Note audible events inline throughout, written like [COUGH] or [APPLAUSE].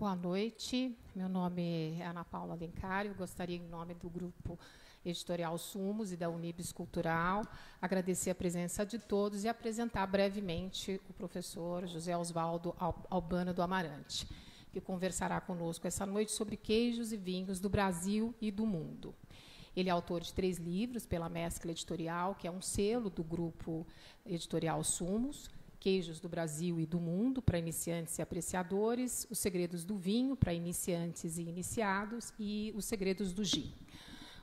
Boa noite, meu nome é Ana Paula Alencar, eu gostaria, em nome do grupo editorial Sumos e da Unibis Cultural, agradecer a presença de todos e apresentar brevemente o professor José Oswaldo Albano do Amarante, que conversará conosco essa noite sobre queijos e vinhos do Brasil e do mundo. Ele é autor de três livros pela Mescla Editorial, que é um selo do grupo editorial Sumos, Queijos do Brasil e do Mundo, para iniciantes e apreciadores, Os Segredos do Vinho, para iniciantes e iniciados, e Os Segredos do Gin.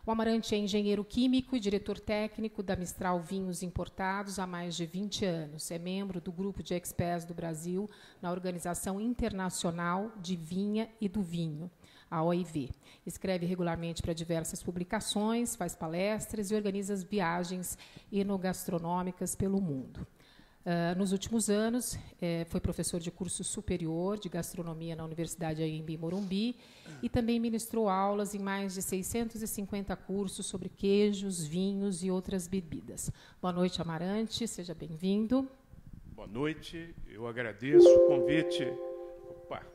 O Amarante é engenheiro químico e diretor técnico da Mistral Vinhos Importados há mais de 20 anos. É membro do grupo de experts do Brasil na Organização Internacional de Vinha e do Vinho a OIV. Escreve regularmente para diversas publicações, faz palestras e organiza viagens enogastronômicas pelo mundo. Ah, nos últimos anos, é, foi professor de curso superior de gastronomia na Universidade Aimbi Morumbi e também ministrou aulas em mais de 650 cursos sobre queijos, vinhos e outras bebidas. Boa noite, Amarante, seja bem-vindo. Boa noite, eu agradeço o convite. Opa!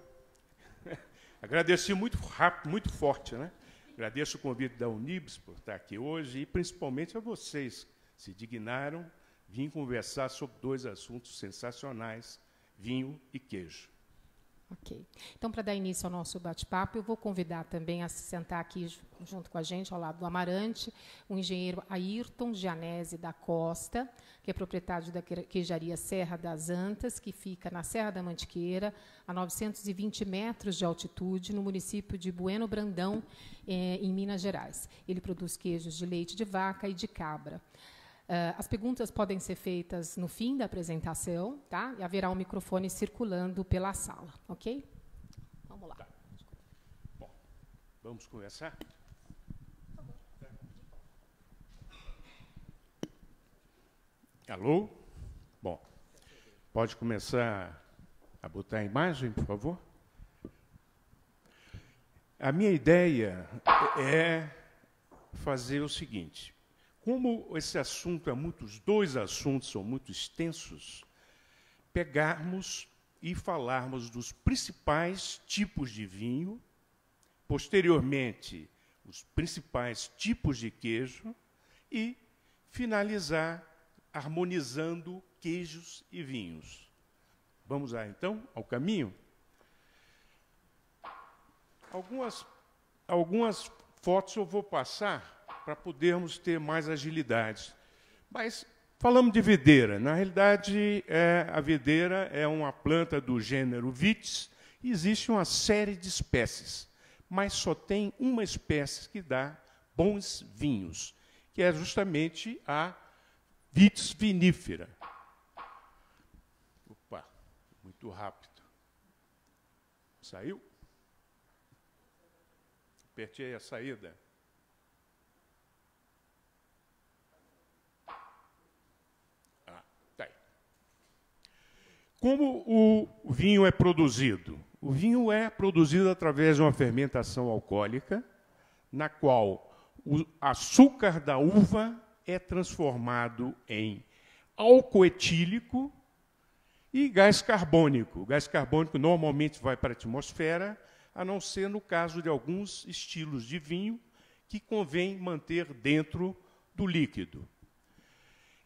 [LAUGHS] Agradeci muito rápido, muito forte, né? Agradeço o convite da Unibis por estar aqui hoje e principalmente a vocês que se dignaram Vim conversar sobre dois assuntos sensacionais: vinho e queijo. Ok. Então, para dar início ao nosso bate-papo, eu vou convidar também a se sentar aqui junto com a gente, ao lado do Amarante, o engenheiro Ayrton Gianese da Costa, que é proprietário da queijaria Serra das Antas, que fica na Serra da Mantiqueira, a 920 metros de altitude, no município de Bueno Brandão, eh, em Minas Gerais. Ele produz queijos de leite de vaca e de cabra. Uh, as perguntas podem ser feitas no fim da apresentação, tá? E haverá um microfone circulando pela sala, ok? Vamos lá. Tá. Bom, vamos começar? Alô? Bom, pode começar a botar a imagem, por favor? A minha ideia é fazer o seguinte: como esse assunto é muito, os dois assuntos são muito extensos, pegarmos e falarmos dos principais tipos de vinho, posteriormente, os principais tipos de queijo e finalizar harmonizando queijos e vinhos. Vamos lá então ao caminho? Algumas, algumas fotos eu vou passar para podermos ter mais agilidade. Mas falamos de videira. Na realidade, é, a videira é uma planta do gênero Vitis Existem existe uma série de espécies, mas só tem uma espécie que dá bons vinhos, que é justamente a Vitis vinífera. Opa, muito rápido. Saiu? Apertei a saída. Como o vinho é produzido? O vinho é produzido através de uma fermentação alcoólica, na qual o açúcar da uva é transformado em álcool etílico e gás carbônico. O gás carbônico normalmente vai para a atmosfera, a não ser no caso de alguns estilos de vinho que convém manter dentro do líquido.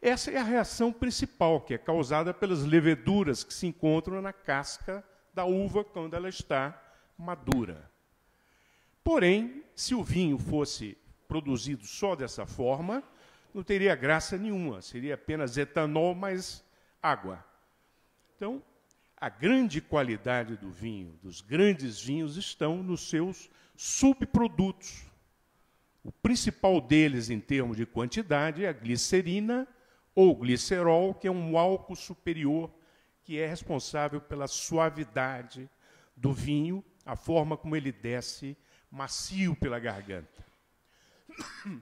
Essa é a reação principal, que é causada pelas leveduras que se encontram na casca da uva quando ela está madura. Porém, se o vinho fosse produzido só dessa forma, não teria graça nenhuma, seria apenas etanol mais água. Então, a grande qualidade do vinho, dos grandes vinhos, estão nos seus subprodutos. O principal deles, em termos de quantidade, é a glicerina ou glicerol, que é um álcool superior que é responsável pela suavidade do vinho, a forma como ele desce macio pela garganta. [COUGHS]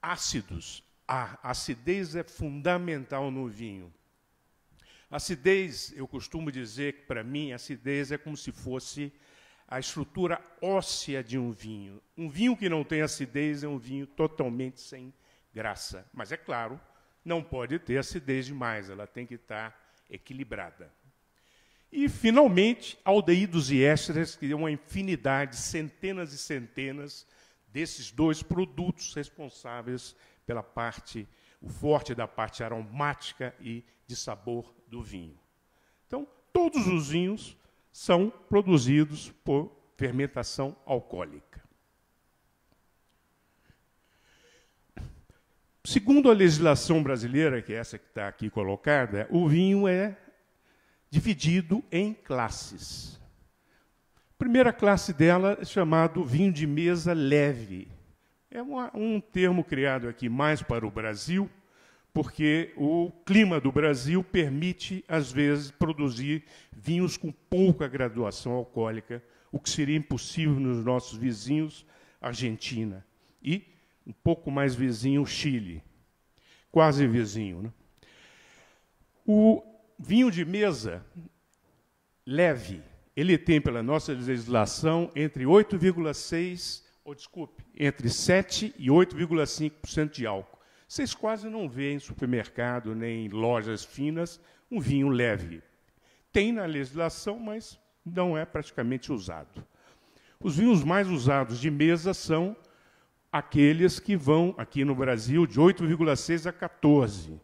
Ácidos. A acidez é fundamental no vinho. Acidez, eu costumo dizer que para mim, acidez é como se fosse a estrutura óssea de um vinho. Um vinho que não tem acidez é um vinho totalmente sem graça. Mas é claro, não pode ter acidez demais, ela tem que estar tá equilibrada. E, finalmente, aldeídos e ésteres, que é uma infinidade, centenas e centenas desses dois produtos responsáveis pela parte, o forte da parte aromática e de sabor do vinho. Então, todos os vinhos são produzidos por fermentação alcoólica. Segundo a legislação brasileira, que é essa que está aqui colocada, o vinho é dividido em classes. A primeira classe dela é chamado vinho de mesa leve. É uma, um termo criado aqui mais para o Brasil, porque o clima do Brasil permite, às vezes, produzir vinhos com pouca graduação alcoólica, o que seria impossível nos nossos vizinhos, Argentina. E um pouco mais vizinho, o Chile. Quase vizinho. Né? O vinho de mesa leve, ele tem pela nossa legislação entre 8,6 ou desculpe, entre 7 e 8,5% de álcool. Vocês quase não vêem em supermercado nem em lojas finas um vinho leve. Tem na legislação, mas não é praticamente usado. Os vinhos mais usados de mesa são aqueles que vão, aqui no Brasil, de 8,6 a 14.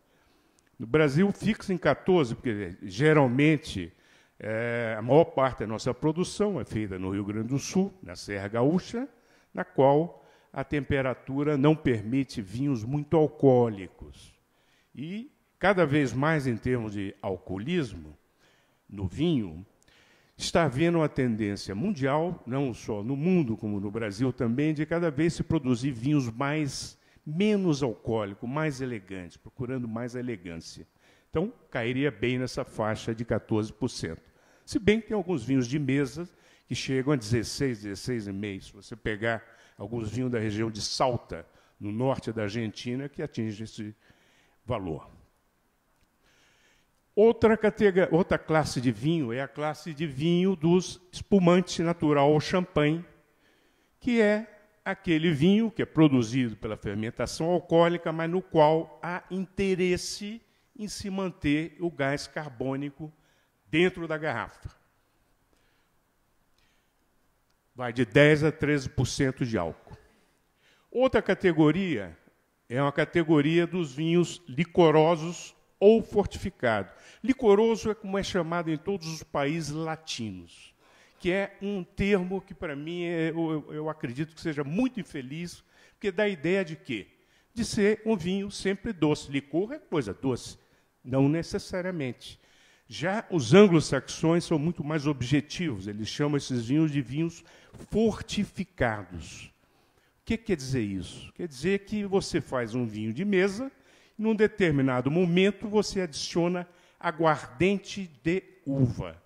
No Brasil, fixa em 14, porque geralmente é, a maior parte da nossa produção é feita no Rio Grande do Sul, na Serra Gaúcha, na qual a temperatura não permite vinhos muito alcoólicos. E, cada vez mais em termos de alcoolismo, no vinho, está havendo uma tendência mundial, não só no mundo como no Brasil também, de cada vez se produzir vinhos mais menos alcoólicos, mais elegantes, procurando mais elegância. Então, cairia bem nessa faixa de 14%. Se bem que tem alguns vinhos de mesa que chegam a 16, 16,5. Se você pegar alguns vinhos da região de Salta, no norte da Argentina, que atinge esse valor. Outra, categoria, outra classe de vinho é a classe de vinho dos espumantes natural ou champanhe, que é aquele vinho que é produzido pela fermentação alcoólica, mas no qual há interesse em se manter o gás carbônico dentro da garrafa. Vai de 10 a 13% de álcool. Outra categoria é uma categoria dos vinhos licorosos ou fortificados, Licoroso é como é chamado em todos os países latinos, que é um termo que, para mim, é, eu, eu acredito que seja muito infeliz, porque dá a ideia de quê? De ser um vinho sempre doce. Licor é coisa doce, não necessariamente. Já os anglo-saxões são muito mais objetivos, eles chamam esses vinhos de vinhos fortificados. O que quer dizer isso? Quer dizer que você faz um vinho de mesa, num determinado momento você adiciona aguardente de uva.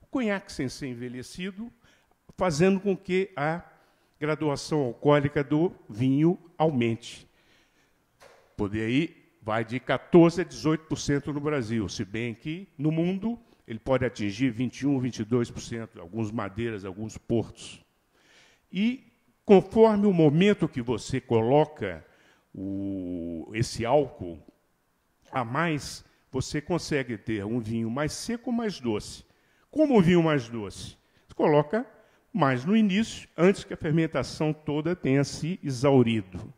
O conhaque sem ser envelhecido, fazendo com que a graduação alcoólica do vinho aumente. Poder aí vai de 14% a 18% no Brasil, se bem que no mundo ele pode atingir 21%, 22%, alguns madeiras, alguns portos. E conforme o momento que você coloca o, esse álcool a mais, você consegue ter um vinho mais seco, mais doce. Como o vinho mais doce? coloca mais no início, antes que a fermentação toda tenha se exaurido.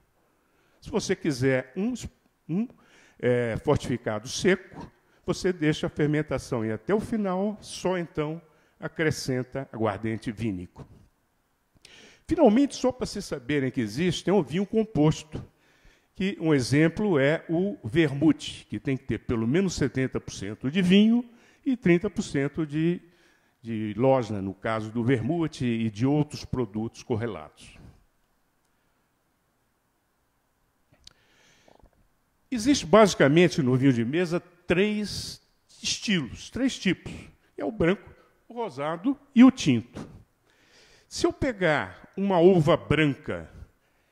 Se você quiser um, um é, fortificado seco, você deixa a fermentação e até o final, só então acrescenta aguardente vínico. Finalmente, só para vocês saberem que existe, tem um vinho composto que um exemplo é o vermute, que tem que ter pelo menos 70% de vinho e 30% de, de losna, no caso do vermute e de outros produtos correlatos. Existe basicamente no vinho de mesa três estilos, três tipos. É o branco, o rosado e o tinto. Se eu pegar uma uva branca,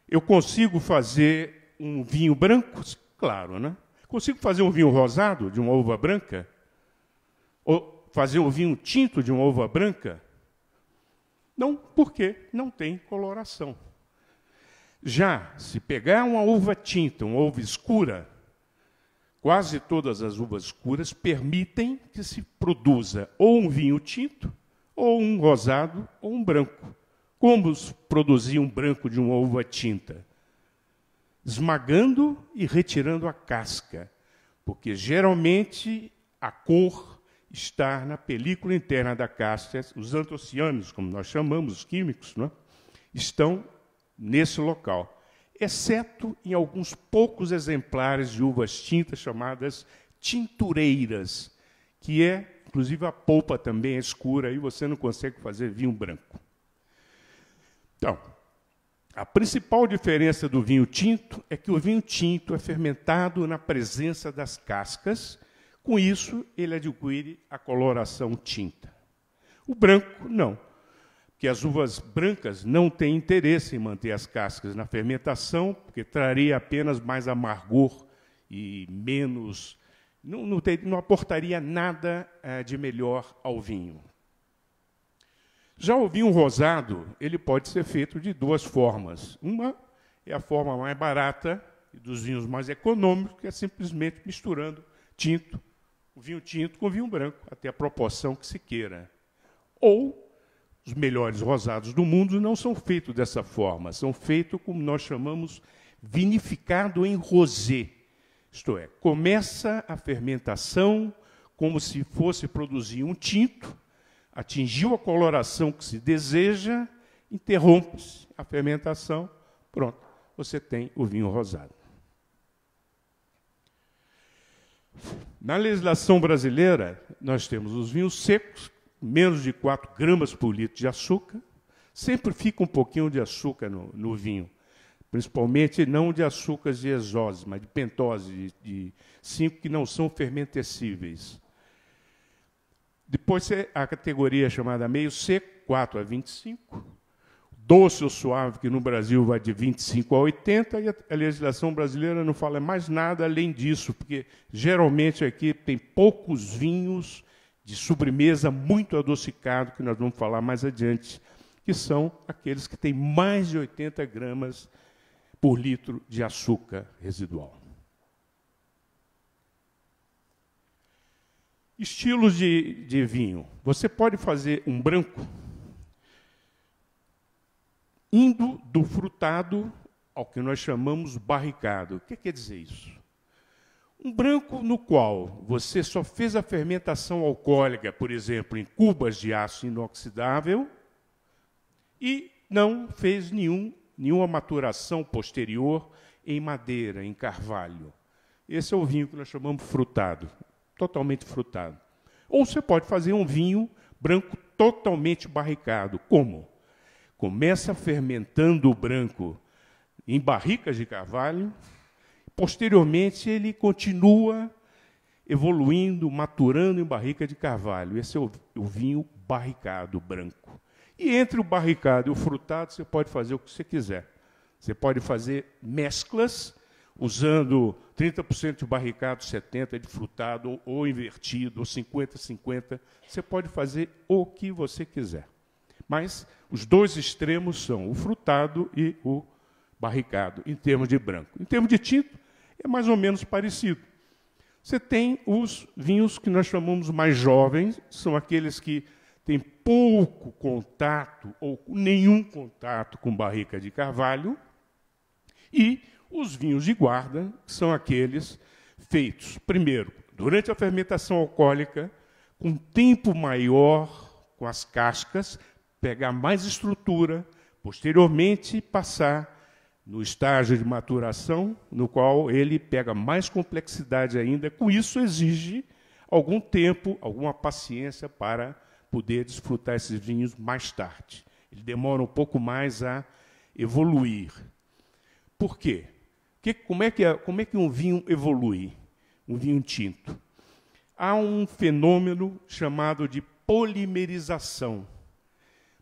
eu consigo fazer um vinho branco? Claro, né? Consigo fazer um vinho rosado de uma uva branca? Ou fazer um vinho tinto de uma uva branca? Não, porque não tem coloração. Já se pegar uma uva tinta, uma uva escura, quase todas as uvas escuras permitem que se produza ou um vinho tinto, ou um rosado, ou um branco. Como produzir um branco de uma uva tinta? esmagando e retirando a casca, porque geralmente a cor está na película interna da casca, os antocianos, como nós chamamos, os químicos, é? estão nesse local, exceto em alguns poucos exemplares de uvas tintas chamadas tintureiras, que é, inclusive, a polpa também é escura, e você não consegue fazer vinho branco. Então, a principal diferença do vinho tinto é que o vinho tinto é fermentado na presença das cascas, com isso ele adquire a coloração tinta. O branco não, porque as uvas brancas não têm interesse em manter as cascas na fermentação, porque traria apenas mais amargor e menos não, não, ter, não aportaria nada eh, de melhor ao vinho. Já o vinho rosado, ele pode ser feito de duas formas. Uma é a forma mais barata e dos vinhos mais econômicos, que é simplesmente misturando tinto, o vinho tinto com o vinho branco, até a proporção que se queira. Ou os melhores rosados do mundo não são feitos dessa forma, são feitos como nós chamamos vinificado em rosé. Isto é, começa a fermentação como se fosse produzir um tinto, atingiu a coloração que se deseja, interrompe-se a fermentação, pronto, você tem o vinho rosado. Na legislação brasileira, nós temos os vinhos secos, menos de 4 gramas por litro de açúcar. Sempre fica um pouquinho de açúcar no, no vinho, principalmente não de açúcares de exose, mas de pentose, de, de 5 que não são fermentecíveis. Depois a categoria chamada meio C, 4 a 25. Doce ou suave, que no Brasil vai de 25 a 80, e a legislação brasileira não fala mais nada além disso, porque geralmente aqui tem poucos vinhos de sobremesa muito adocicado, que nós vamos falar mais adiante, que são aqueles que têm mais de 80 gramas por litro de açúcar residual. Estilos de, de vinho. Você pode fazer um branco indo do frutado ao que nós chamamos barricado. O que quer dizer isso? Um branco no qual você só fez a fermentação alcoólica, por exemplo, em cubas de aço inoxidável, e não fez nenhum, nenhuma maturação posterior em madeira, em carvalho. Esse é o vinho que nós chamamos frutado totalmente frutado. Ou você pode fazer um vinho branco totalmente barricado. Como? Começa fermentando o branco em barricas de carvalho, posteriormente ele continua evoluindo, maturando em barrica de carvalho. Esse é o, o vinho barricado branco. E entre o barricado e o frutado, você pode fazer o que você quiser. Você pode fazer mesclas usando 30% de barricado, 70% é de frutado, ou invertido, ou 50-50. Você pode fazer o que você quiser. Mas os dois extremos são o frutado e o barricado, em termos de branco. Em termos de tinto, é mais ou menos parecido. Você tem os vinhos que nós chamamos mais jovens, são aqueles que têm pouco contato ou nenhum contato com barrica de carvalho, e os vinhos de guarda são aqueles feitos, primeiro, durante a fermentação alcoólica, com tempo maior com as cascas, pegar mais estrutura, posteriormente passar no estágio de maturação, no qual ele pega mais complexidade ainda. Com isso, exige algum tempo, alguma paciência para poder desfrutar esses vinhos mais tarde. Ele demora um pouco mais a evoluir. Por quê? Que, como, é que, é, como é que um vinho evolui? Um vinho tinto. Há um fenômeno chamado de polimerização.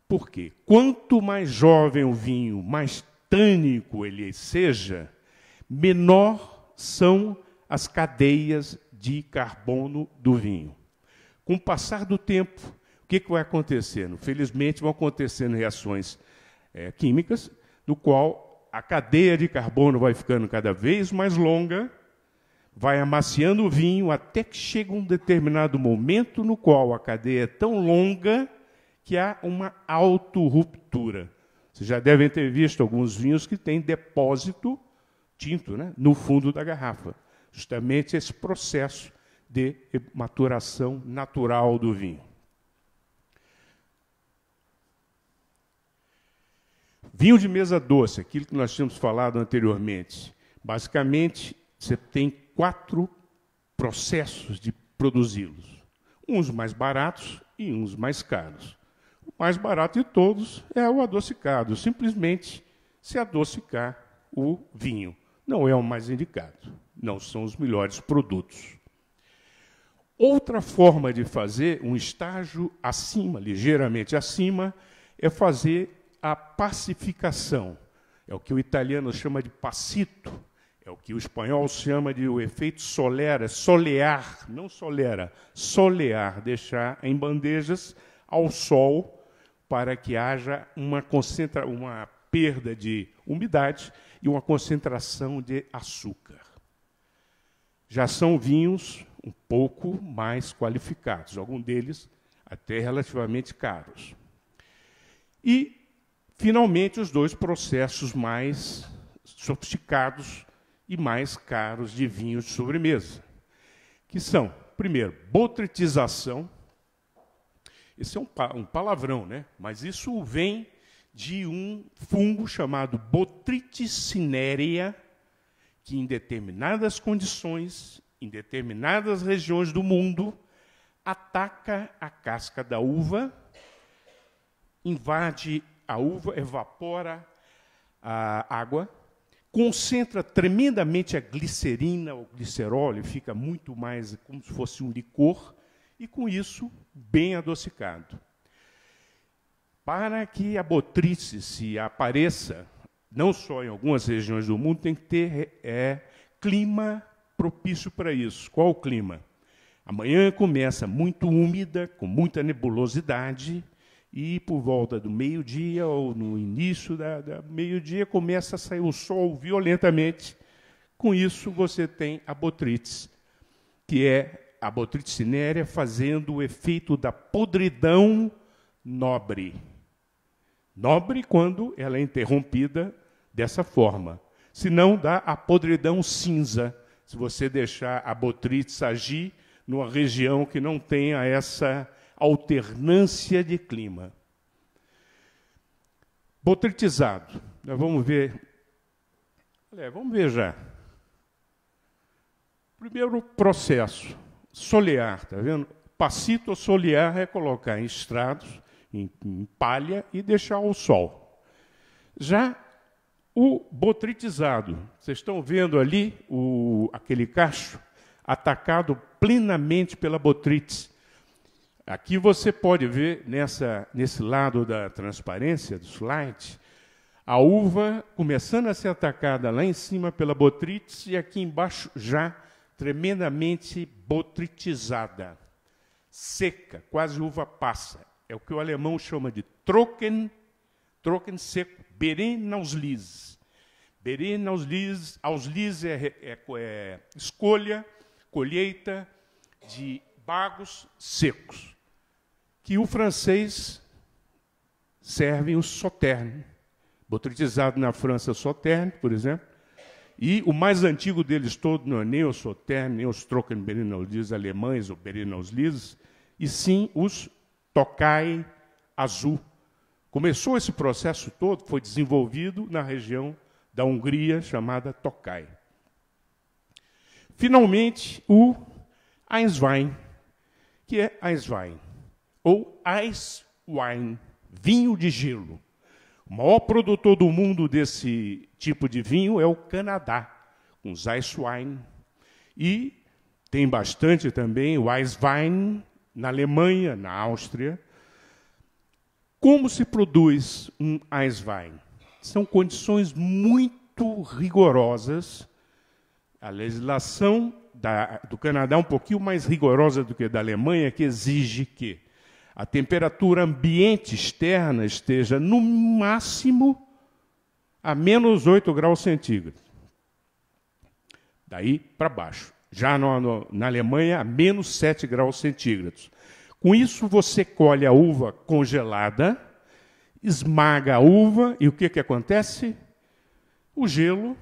Por quê? Quanto mais jovem o vinho, mais tânico ele seja, menor são as cadeias de carbono do vinho. Com o passar do tempo, o que, que vai acontecendo? Felizmente, vão acontecendo reações é, químicas, no qual a cadeia de carbono vai ficando cada vez mais longa, vai amaciando o vinho até que chega um determinado momento no qual a cadeia é tão longa que há uma autorruptura. Vocês já devem ter visto alguns vinhos que têm depósito tinto né, no fundo da garrafa. Justamente esse processo de maturação natural do vinho. Vinho de mesa doce, aquilo que nós tínhamos falado anteriormente. Basicamente, você tem quatro processos de produzi-los: uns mais baratos e uns mais caros. O mais barato de todos é o adocicado, simplesmente se adocicar o vinho. Não é o mais indicado, não são os melhores produtos. Outra forma de fazer um estágio acima, ligeiramente acima, é fazer a pacificação. É o que o italiano chama de passito, é o que o espanhol chama de o efeito solera, solear, não solera, solear, deixar em bandejas ao sol para que haja uma, concentra uma perda de umidade e uma concentração de açúcar. Já são vinhos um pouco mais qualificados, alguns deles até relativamente caros. E Finalmente, os dois processos mais sofisticados e mais caros de vinhos de sobremesa, que são, primeiro, botritização. Esse é um, um palavrão, né? Mas isso vem de um fungo chamado Botryticinerea, que em determinadas condições, em determinadas regiões do mundo, ataca a casca da uva, invade a uva evapora a água, concentra tremendamente a glicerina, o glicerol, e fica muito mais como se fosse um licor, e com isso, bem adocicado. Para que a botrice se apareça, não só em algumas regiões do mundo, tem que ter é, clima propício para isso. Qual o clima? Amanhã começa muito úmida, com muita nebulosidade, e por volta do meio-dia ou no início da, da meio-dia começa a sair o sol violentamente. Com isso, você tem a botrites, que é a botrites cinérea fazendo o efeito da podridão nobre. Nobre quando ela é interrompida dessa forma. Se não, dá a podridão cinza, se você deixar a botrites agir numa região que não tenha essa alternância de clima. Botritizado. Nós vamos ver. É, vamos ver já. Primeiro processo, solear, tá vendo? Passito solear é colocar em estrados, em, em palha e deixar ao sol. Já o botritizado, vocês estão vendo ali o, aquele cacho atacado plenamente pela botrites Aqui você pode ver, nessa, nesse lado da transparência, do slide, a uva começando a ser atacada lá em cima pela botrytis e aqui embaixo já tremendamente botritizada, seca, quase uva passa. É o que o alemão chama de trocken, trocken seco, beren aos lis. Beren aos lis, é, é, é escolha, colheita de bagos secos que o francês serve o Sauternes, botritizado na França Sauternes, por exemplo, e o mais antigo deles todo não é nem o Sauternes, nem os Trockenberinaudis alemães ou Berinauslises, e sim os Tokai Azul. Começou esse processo todo, foi desenvolvido na região da Hungria chamada Tokai. Finalmente, o Einswein, que é Einswein ou ice wine, vinho de gelo. O maior produtor do mundo desse tipo de vinho é o Canadá, com os ice wine. E tem bastante também o ice wine na Alemanha, na Áustria. Como se produz um ice wine? São condições muito rigorosas. A legislação da, do Canadá é um pouquinho mais rigorosa do que a da Alemanha, que exige que a temperatura ambiente externa esteja no máximo a menos 8 graus centígrados. Daí para baixo. Já no, no, na Alemanha, a menos 7 graus centígrados. Com isso, você colhe a uva congelada, esmaga a uva, e o que, que acontece? O gelo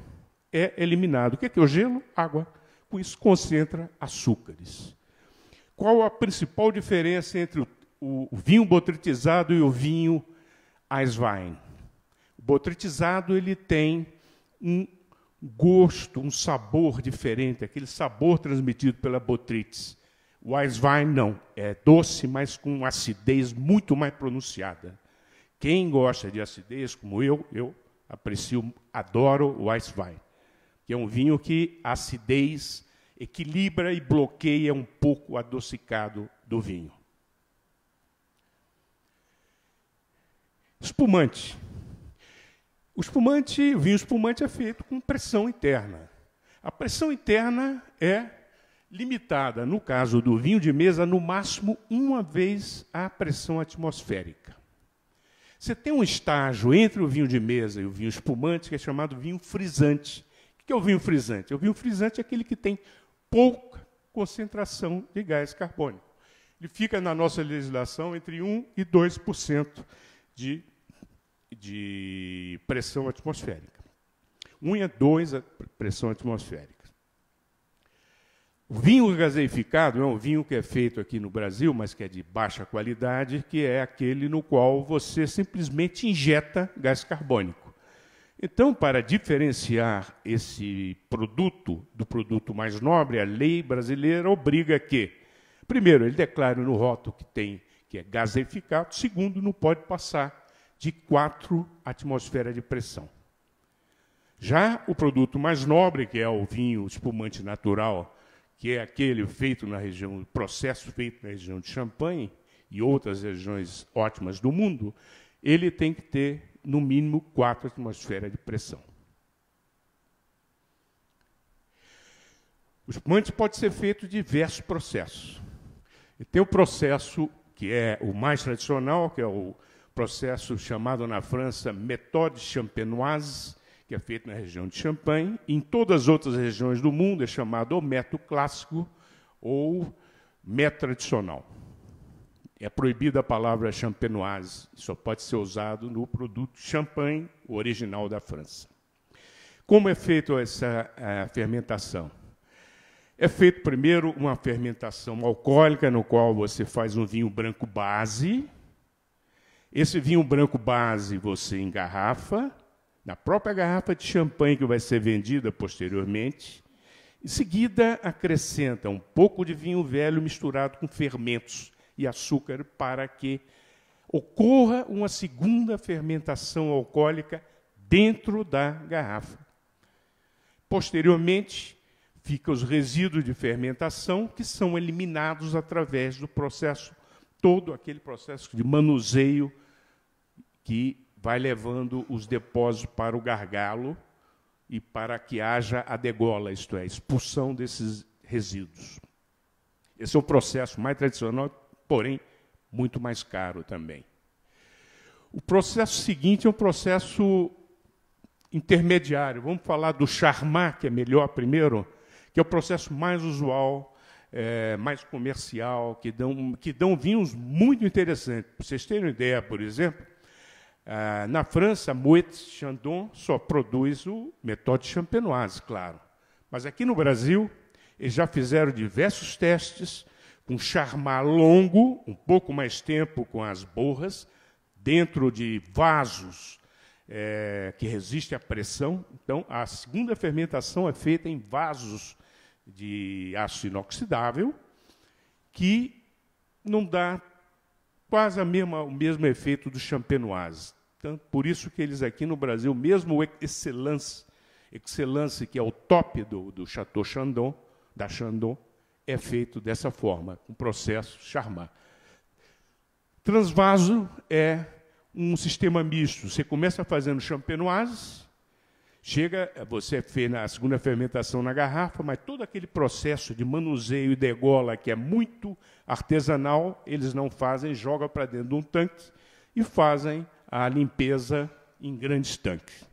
é eliminado. O que é, que é o gelo? Água. Com isso, concentra açúcares. Qual a principal diferença entre o o vinho botritizado e o vinho Eiswein. O Botritizado ele tem um gosto, um sabor diferente, aquele sabor transmitido pela botrites. O Eiswein não, é doce, mas com acidez muito mais pronunciada. Quem gosta de acidez, como eu, eu aprecio, adoro o Eiswein, que é um vinho que a acidez equilibra e bloqueia um pouco o adocicado do vinho. Espumante. O espumante, o vinho espumante é feito com pressão interna. A pressão interna é limitada, no caso do vinho de mesa, no máximo uma vez a pressão atmosférica. Você tem um estágio entre o vinho de mesa e o vinho espumante que é chamado vinho frisante. O que é o vinho frisante? O vinho frisante é aquele que tem pouca concentração de gás carbônico. Ele fica na nossa legislação entre 1 e 2% de, de pressão atmosférica. 1 e 2 a pressão atmosférica. O vinho gaseificado é um vinho que é feito aqui no Brasil, mas que é de baixa qualidade, que é aquele no qual você simplesmente injeta gás carbônico. Então, para diferenciar esse produto do produto mais nobre, a lei brasileira obriga que, primeiro, ele declare no rótulo que tem que é gaseificado. Segundo, não pode passar de 4 atmosferas de pressão. Já o produto mais nobre, que é o vinho espumante natural, que é aquele feito na região, processo feito na região de Champagne e outras regiões ótimas do mundo, ele tem que ter no mínimo 4 atmosferas de pressão. O espumante pode ser feito de diversos processos. E tem o processo que é o mais tradicional, que é o processo chamado na França méthode champenoise, que é feito na região de Champagne. Em todas as outras regiões do mundo é chamado ou método clássico ou método tradicional. É proibida a palavra champenoise, só pode ser usado no produto champanhe, original da França. Como é feita essa eh, fermentação? É feito primeiro uma fermentação alcoólica, no qual você faz um vinho branco base. Esse vinho branco base você engarrafa, na própria garrafa de champanhe que vai ser vendida posteriormente. Em seguida, acrescenta um pouco de vinho velho misturado com fermentos e açúcar para que ocorra uma segunda fermentação alcoólica dentro da garrafa. Posteriormente, Fica os resíduos de fermentação que são eliminados através do processo todo aquele processo de manuseio que vai levando os depósitos para o gargalo e para que haja a degola, isto é, a expulsão desses resíduos. Esse é o processo mais tradicional, porém muito mais caro também. O processo seguinte é um processo intermediário. Vamos falar do charmar, que é melhor primeiro, que é o processo mais usual, é, mais comercial, que dão, que dão vinhos muito interessantes. Para vocês terem uma ideia, por exemplo, ah, na França, Moët Chandon só produz o método champenoise, claro. Mas aqui no Brasil, eles já fizeram diversos testes com charmat longo, um pouco mais tempo com as borras, dentro de vasos é, que resistem à pressão. Então, a segunda fermentação é feita em vasos de aço inoxidável, que não dá quase a mesma, o mesmo efeito do champenoise. Então, por isso que eles aqui no Brasil, mesmo o Excellence, Excellence que é o top do, do Chateau Chandon, da Chandon, é feito dessa forma, um processo charmat. Transvaso é um sistema misto. Você começa fazendo champenoise, Chega, eh, você fez na segunda fermentação na garrafa, mas todo aquele processo de manuseio e degola, que é muito artesanal, eles não fazem, jogam para dentro de um tanque e fazem a limpeza em grandes tanques.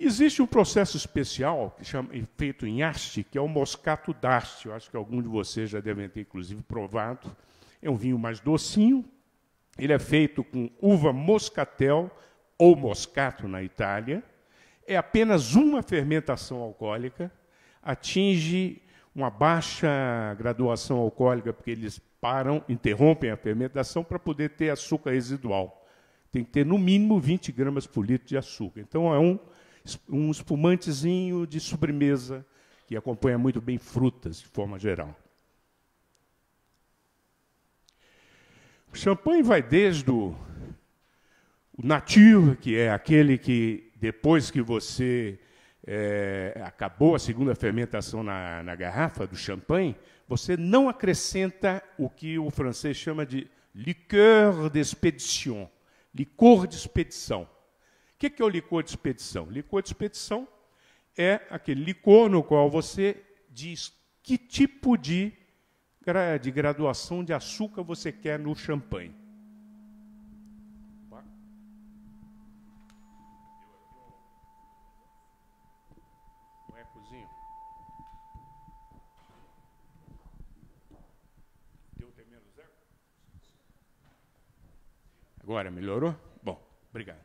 Existe um processo especial chama, feito em haste, que é o moscato d'haste. Eu acho que algum de vocês já devem ter, inclusive, provado. É um vinho mais docinho. Ele é feito com uva moscatel ou moscato na Itália é apenas uma fermentação alcoólica, atinge uma baixa graduação alcoólica, porque eles param, interrompem a fermentação para poder ter açúcar residual. Tem que ter no mínimo 20 gramas por litro de açúcar. Então é um, um espumantezinho de sobremesa que acompanha muito bem frutas de forma geral. O champanhe vai desde o, o nativo, que é aquele que depois que você é, acabou a segunda fermentação na, na garrafa do champanhe, você não acrescenta o que o francês chama de liqueur d'expédition, licor de expedição. O que é o licor de expedição? Licor de expedição é aquele licor no qual você diz que tipo de, de graduação de açúcar você quer no champanhe. Agora melhorou? Bom, obrigado.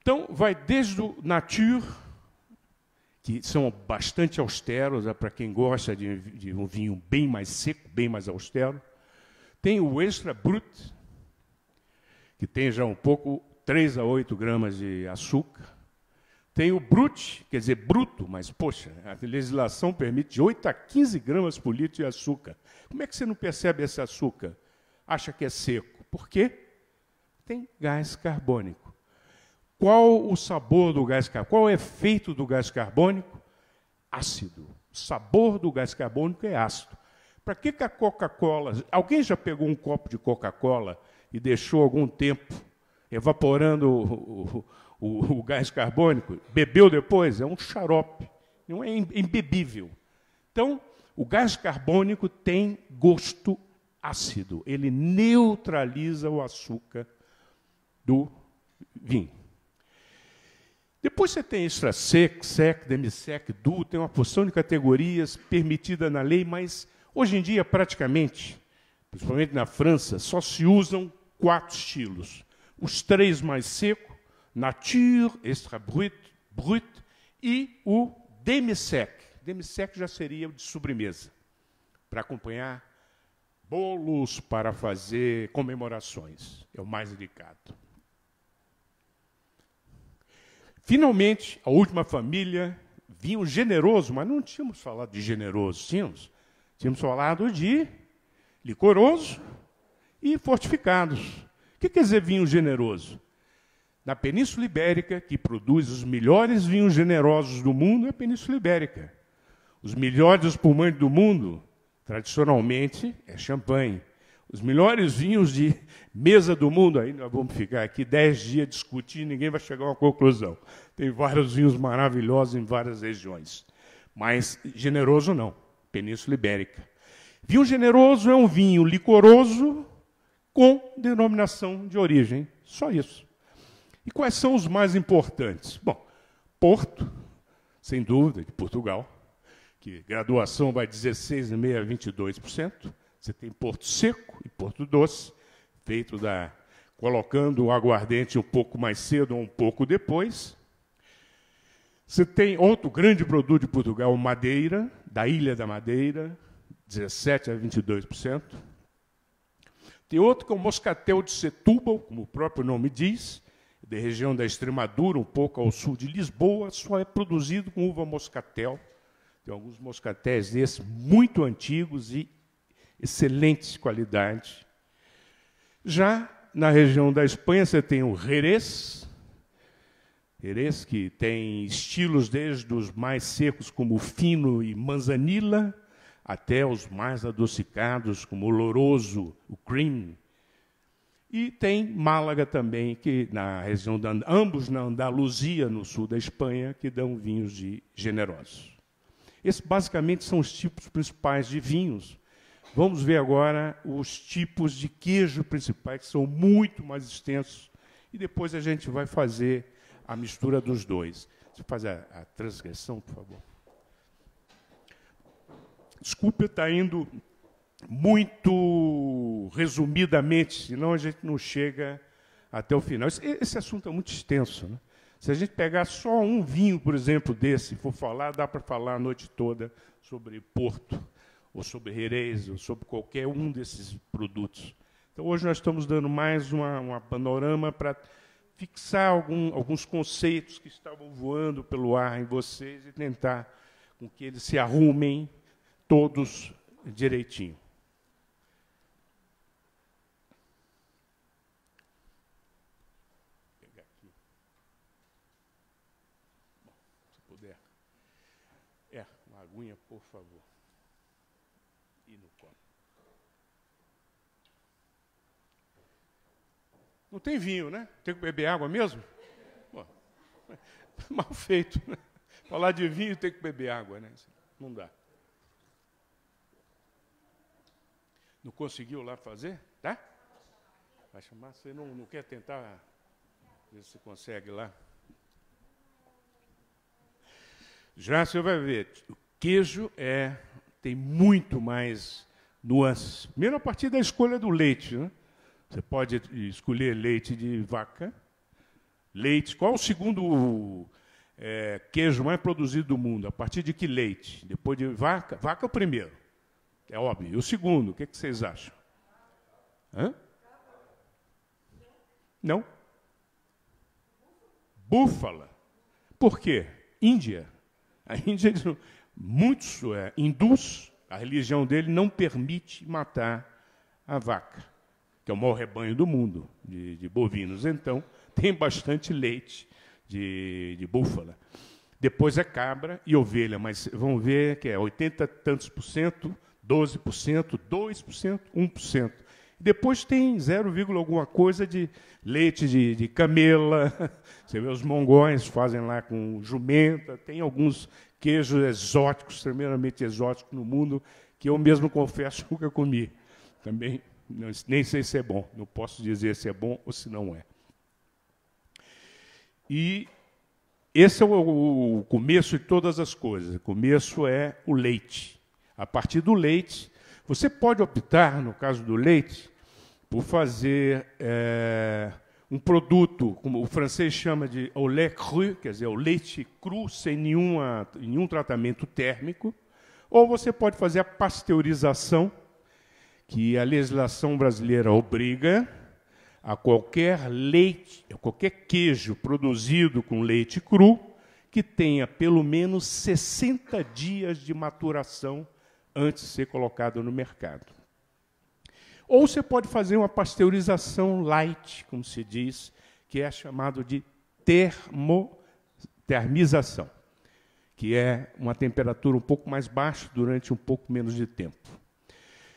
Então, vai desde o nature, que são bastante austeros, é para quem gosta de, de, um vinho bem mais seco, bem mais austero. Tem o extra brut, que tem já um pouco 3 a 8 gramas de açúcar. Tem o brut, quer dizer bruto, mas poxa, a legislação permite de 8 a 15 gramas por litro de açúcar. Como é que você não percebe esse açúcar? Acha que é seco? Por quê? Tem gás carbônico. Qual o sabor do gás carbônico? Qual o efeito do gás carbônico? Ácido. O sabor do gás carbônico é ácido. Para que, que a Coca-Cola. Alguém já pegou um copo de Coca-Cola e deixou algum tempo evaporando o, o, o, o, gás carbônico? Bebeu depois? É um xarope. Não é imbebível. Então, o gás carbônico tem gosto ácido, ele neutraliza o açúcar do vinho. Depois você tem extra sec, sec, demisec, du, tem uma porção de categorias permitida na lei, mas hoje em dia praticamente, principalmente na França, só se usam quatro estilos. Os três mais secos, nature, extra brut, brut e o demisec. Demisec já seria de sobremesa, para acompanhar bolos para fazer comemorações. É o mais delicado. Finalmente, a última família, vinho generoso, mas não tínhamos falado de generoso, tínhamos. Tínhamos falado de licoroso e fortificados. O que quer dizer vinho generoso? Na Península Ibérica, que produz os melhores vinhos generosos do mundo, é a Península Ibérica. Os melhores pulmões do mundo tradicionalmente é champanhe. Os melhores vinhos de mesa do mundo, aí nós vamos ficar aqui dez dias discutindo, ninguém vai chegar a uma conclusão. Tem vários vinhos maravilhosos em várias regiões. Mas generoso não, Península Ibérica. Vinho generoso é um vinho licoroso com denominação de origem, só isso. E quais são os mais importantes? Bom, Porto, sem dúvida, de Portugal que graduação vai 16,5% a 22%. Você tem Porto Seco e Porto Doce, feito da colocando o aguardente um pouco mais cedo ou um pouco depois. Você tem outro grande produto de Portugal, madeira, da Ilha da Madeira, 17 a 22%. Tem outro que é o moscatel de Setúbal, como o próprio nome diz, da região da Extremadura, um pouco ao sul de Lisboa, só é produzido com uva moscatel, tem alguns moscatéis desses muito antigos e excelentes qualidade. Já na região da Espanha você tem o Jerez, Jerez que tem estilos desde os mais secos como fino e manzanilla até os mais adocicados como o loroso, o cream. E tem Málaga também, que na região da ambos na Andaluzia, no sul da Espanha, que dão vinhos de generosos. Esses basicamente são os tipos principais de vinhos. Vamos ver agora os tipos de queijo principais, que são muito mais extensos, e depois a gente vai fazer a mistura dos dois. Você faz a, a transgressão, por favor. Desculpe estar indo muito resumidamente, senão a gente não chega até o final. Esse, esse assunto é muito extenso. Né? Se a gente pegar só um vinho, por exemplo, desse, for falar, dá para falar a noite toda sobre Porto, ou sobre Jerez, ou sobre qualquer um desses produtos. Então, hoje nós estamos dando mais uma, uma panorama para fixar algum, alguns conceitos que estavam voando pelo ar em vocês e tentar com que eles se arrumem todos direitinho. Não tem vinho, né? Tem que beber água mesmo? Pô, [LAUGHS] mal feito, né? Falar de vinho tem que beber água, né? Não dá. Não conseguiu lá fazer? Tá? Vai chamar, você não, não quer tentar ver se consegue lá. Já você vai ver, o queijo é, tem muito mais nuances. Primeiro a partir da escolha do leite, né? Você pode escolher leite de vaca, leite. Qual o segundo é, queijo mais produzido do mundo? A partir de que leite? Depois de vaca? Vaca é o primeiro. É óbvio. E o segundo, o que, é que vocês acham? Hã? Não? Búfala. Por quê? Índia. A Índia, muitos é, hindus, a religião dele não permite matar a vaca que é o maior rebanho do mundo de, de bovinos. Então, [LAUGHS] tem bastante leite de, de búfala. Depois é cabra e ovelha, mas vão ver que é 80 tantos por cento, 12%, por cento, 2%, por cento, 1%. por cento. Depois tem 0, alguma coisa de leite de, de, camela. [LAUGHS] Você vê os mongóis fazem lá com jumenta. Tem alguns queijos exóticos, extremamente exóticos no mundo, que eu mesmo [LAUGHS] confesso nunca comi. Também não, nem sei se é bom, não posso dizer se é bom ou se não é. E esse é o, o começo de todas as coisas. O começo é o leite. A partir do leite, você pode optar, no caso do leite, por fazer é, um produto, como o francês chama de au lait cru, quer dizer, o leite cru sem nenhuma, nenhum tratamento térmico, ou você pode fazer a pasteurização, que a legislação brasileira obriga a qualquer leite, a qualquer queijo produzido com leite cru que tenha pelo menos 60 dias de maturação antes de ser colocado no mercado. Ou você pode fazer uma pasteurização light, como se diz, que é chamado de termo, termização, que é uma temperatura um pouco mais baixa durante um pouco menos de tempo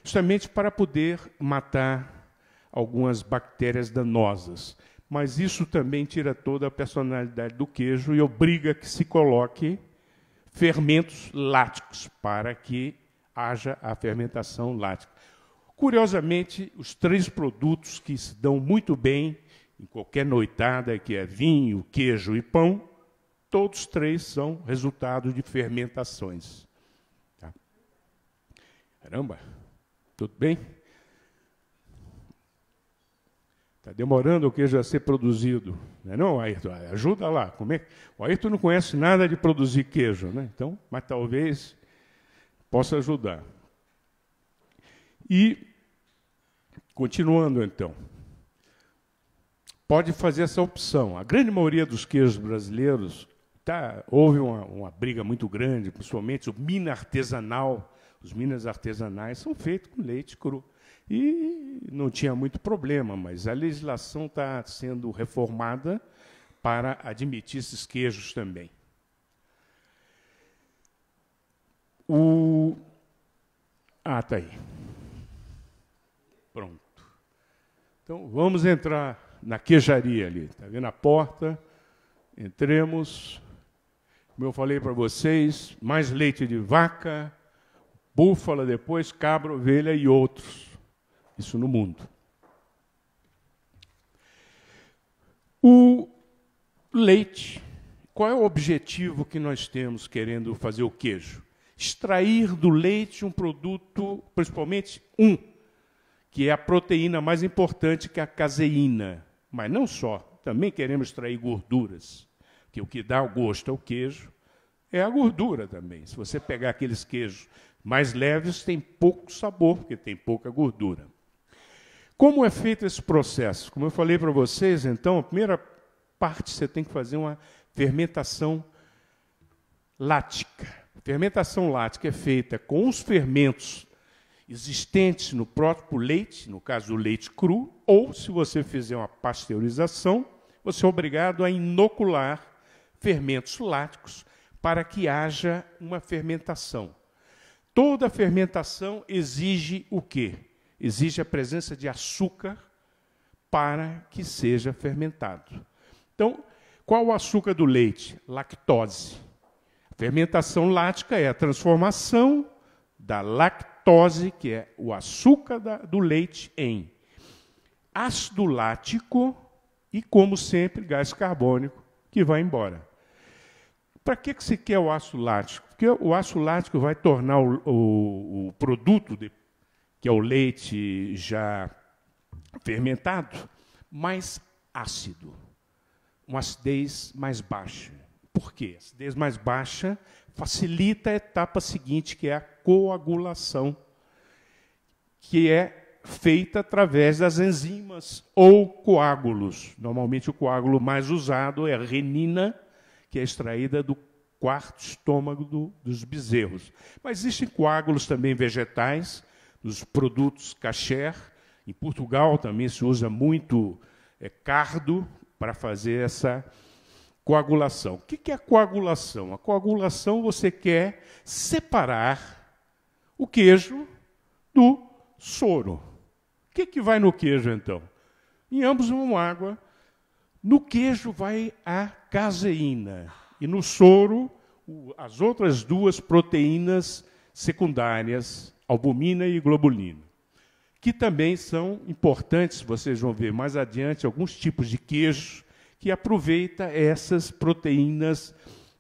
justamente para poder matar algumas bactérias danosas. Mas isso também tira toda a personalidade do queijo e obriga que se coloque fermentos láticos para que haja a fermentação lática. Curiosamente, os três produtos que se dão muito bem em qualquer noitada, que é vinho, queijo e pão, todos três são resultado de fermentações. Tá? Caramba! Tudo bem? Está demorando o queijo a ser produzido. Não, é não Ayrton? Ajuda lá. Como é? O Ayrton não conhece nada de produzir queijo, né? Então, mas talvez possa ajudar. E, continuando então, pode fazer essa opção. A grande maioria dos queijos brasileiros, tá, houve uma, uma briga muito grande, principalmente o mina artesanal, os minas artesanais são feitos com leite cru. E não tinha muito problema, mas a legislação está sendo reformada para admitir esses queijos também. O... Ah, está aí. Pronto. Então, vamos entrar na queijaria ali. Está vendo a porta? Entremos. Como eu falei para vocês, mais leite de vaca, búfala, depois cabra, ovelha e outros. Isso no mundo. O leite. Qual é o objetivo que nós temos querendo fazer o queijo? Extrair do leite um produto, principalmente um, que é a proteína mais importante que é a caseína. Mas não só, também queremos extrair gorduras, que o que dá o gosto ao queijo é a gordura também. Se você pegar aqueles queijos mais leves têm pouco sabor, porque tem pouca gordura. Como é feito esse processo? Como eu falei para vocês, então, a primeira parte você tem que fazer uma fermentação lática. A fermentação lática é feita com os fermentos existentes no próprio leite, no caso o leite cru, ou se você fizer uma pasteurização, você é obrigado a inocular fermentos láticos para que haja uma fermentação. Toda fermentação exige o quê? Exige a presença de açúcar para que seja fermentado. Então, qual o açúcar do leite? Lactose. A fermentação lática é a transformação da lactose, que é o açúcar da, do leite, em ácido lático e, como sempre, gás carbônico, que vai embora. Para que, que se quer o ácido lático? Porque o ácido lático vai tornar o, o, o produto, de, que é o leite já fermentado, mais ácido, uma acidez mais baixa. Por quê? A acidez mais baixa facilita a etapa seguinte, que é a coagulação, que é feita através das enzimas ou coágulos. Normalmente o coágulo mais usado é a renina que é extraída do quarto estômago do, dos bezerros. Mas existem coágulos também vegetais, dos produtos kasher. Em Portugal também se usa muito é, cardo para fazer essa coagulação. O que é coagulação? A coagulação você quer separar o queijo do soro. O que, é que vai no queijo, então? Em ambos uma água no queijo vai a caseína e no soro as outras duas proteínas secundárias, albumina e globulina, que também são importantes, vocês vão ver mais adiante alguns tipos de queijo que aproveita essas proteínas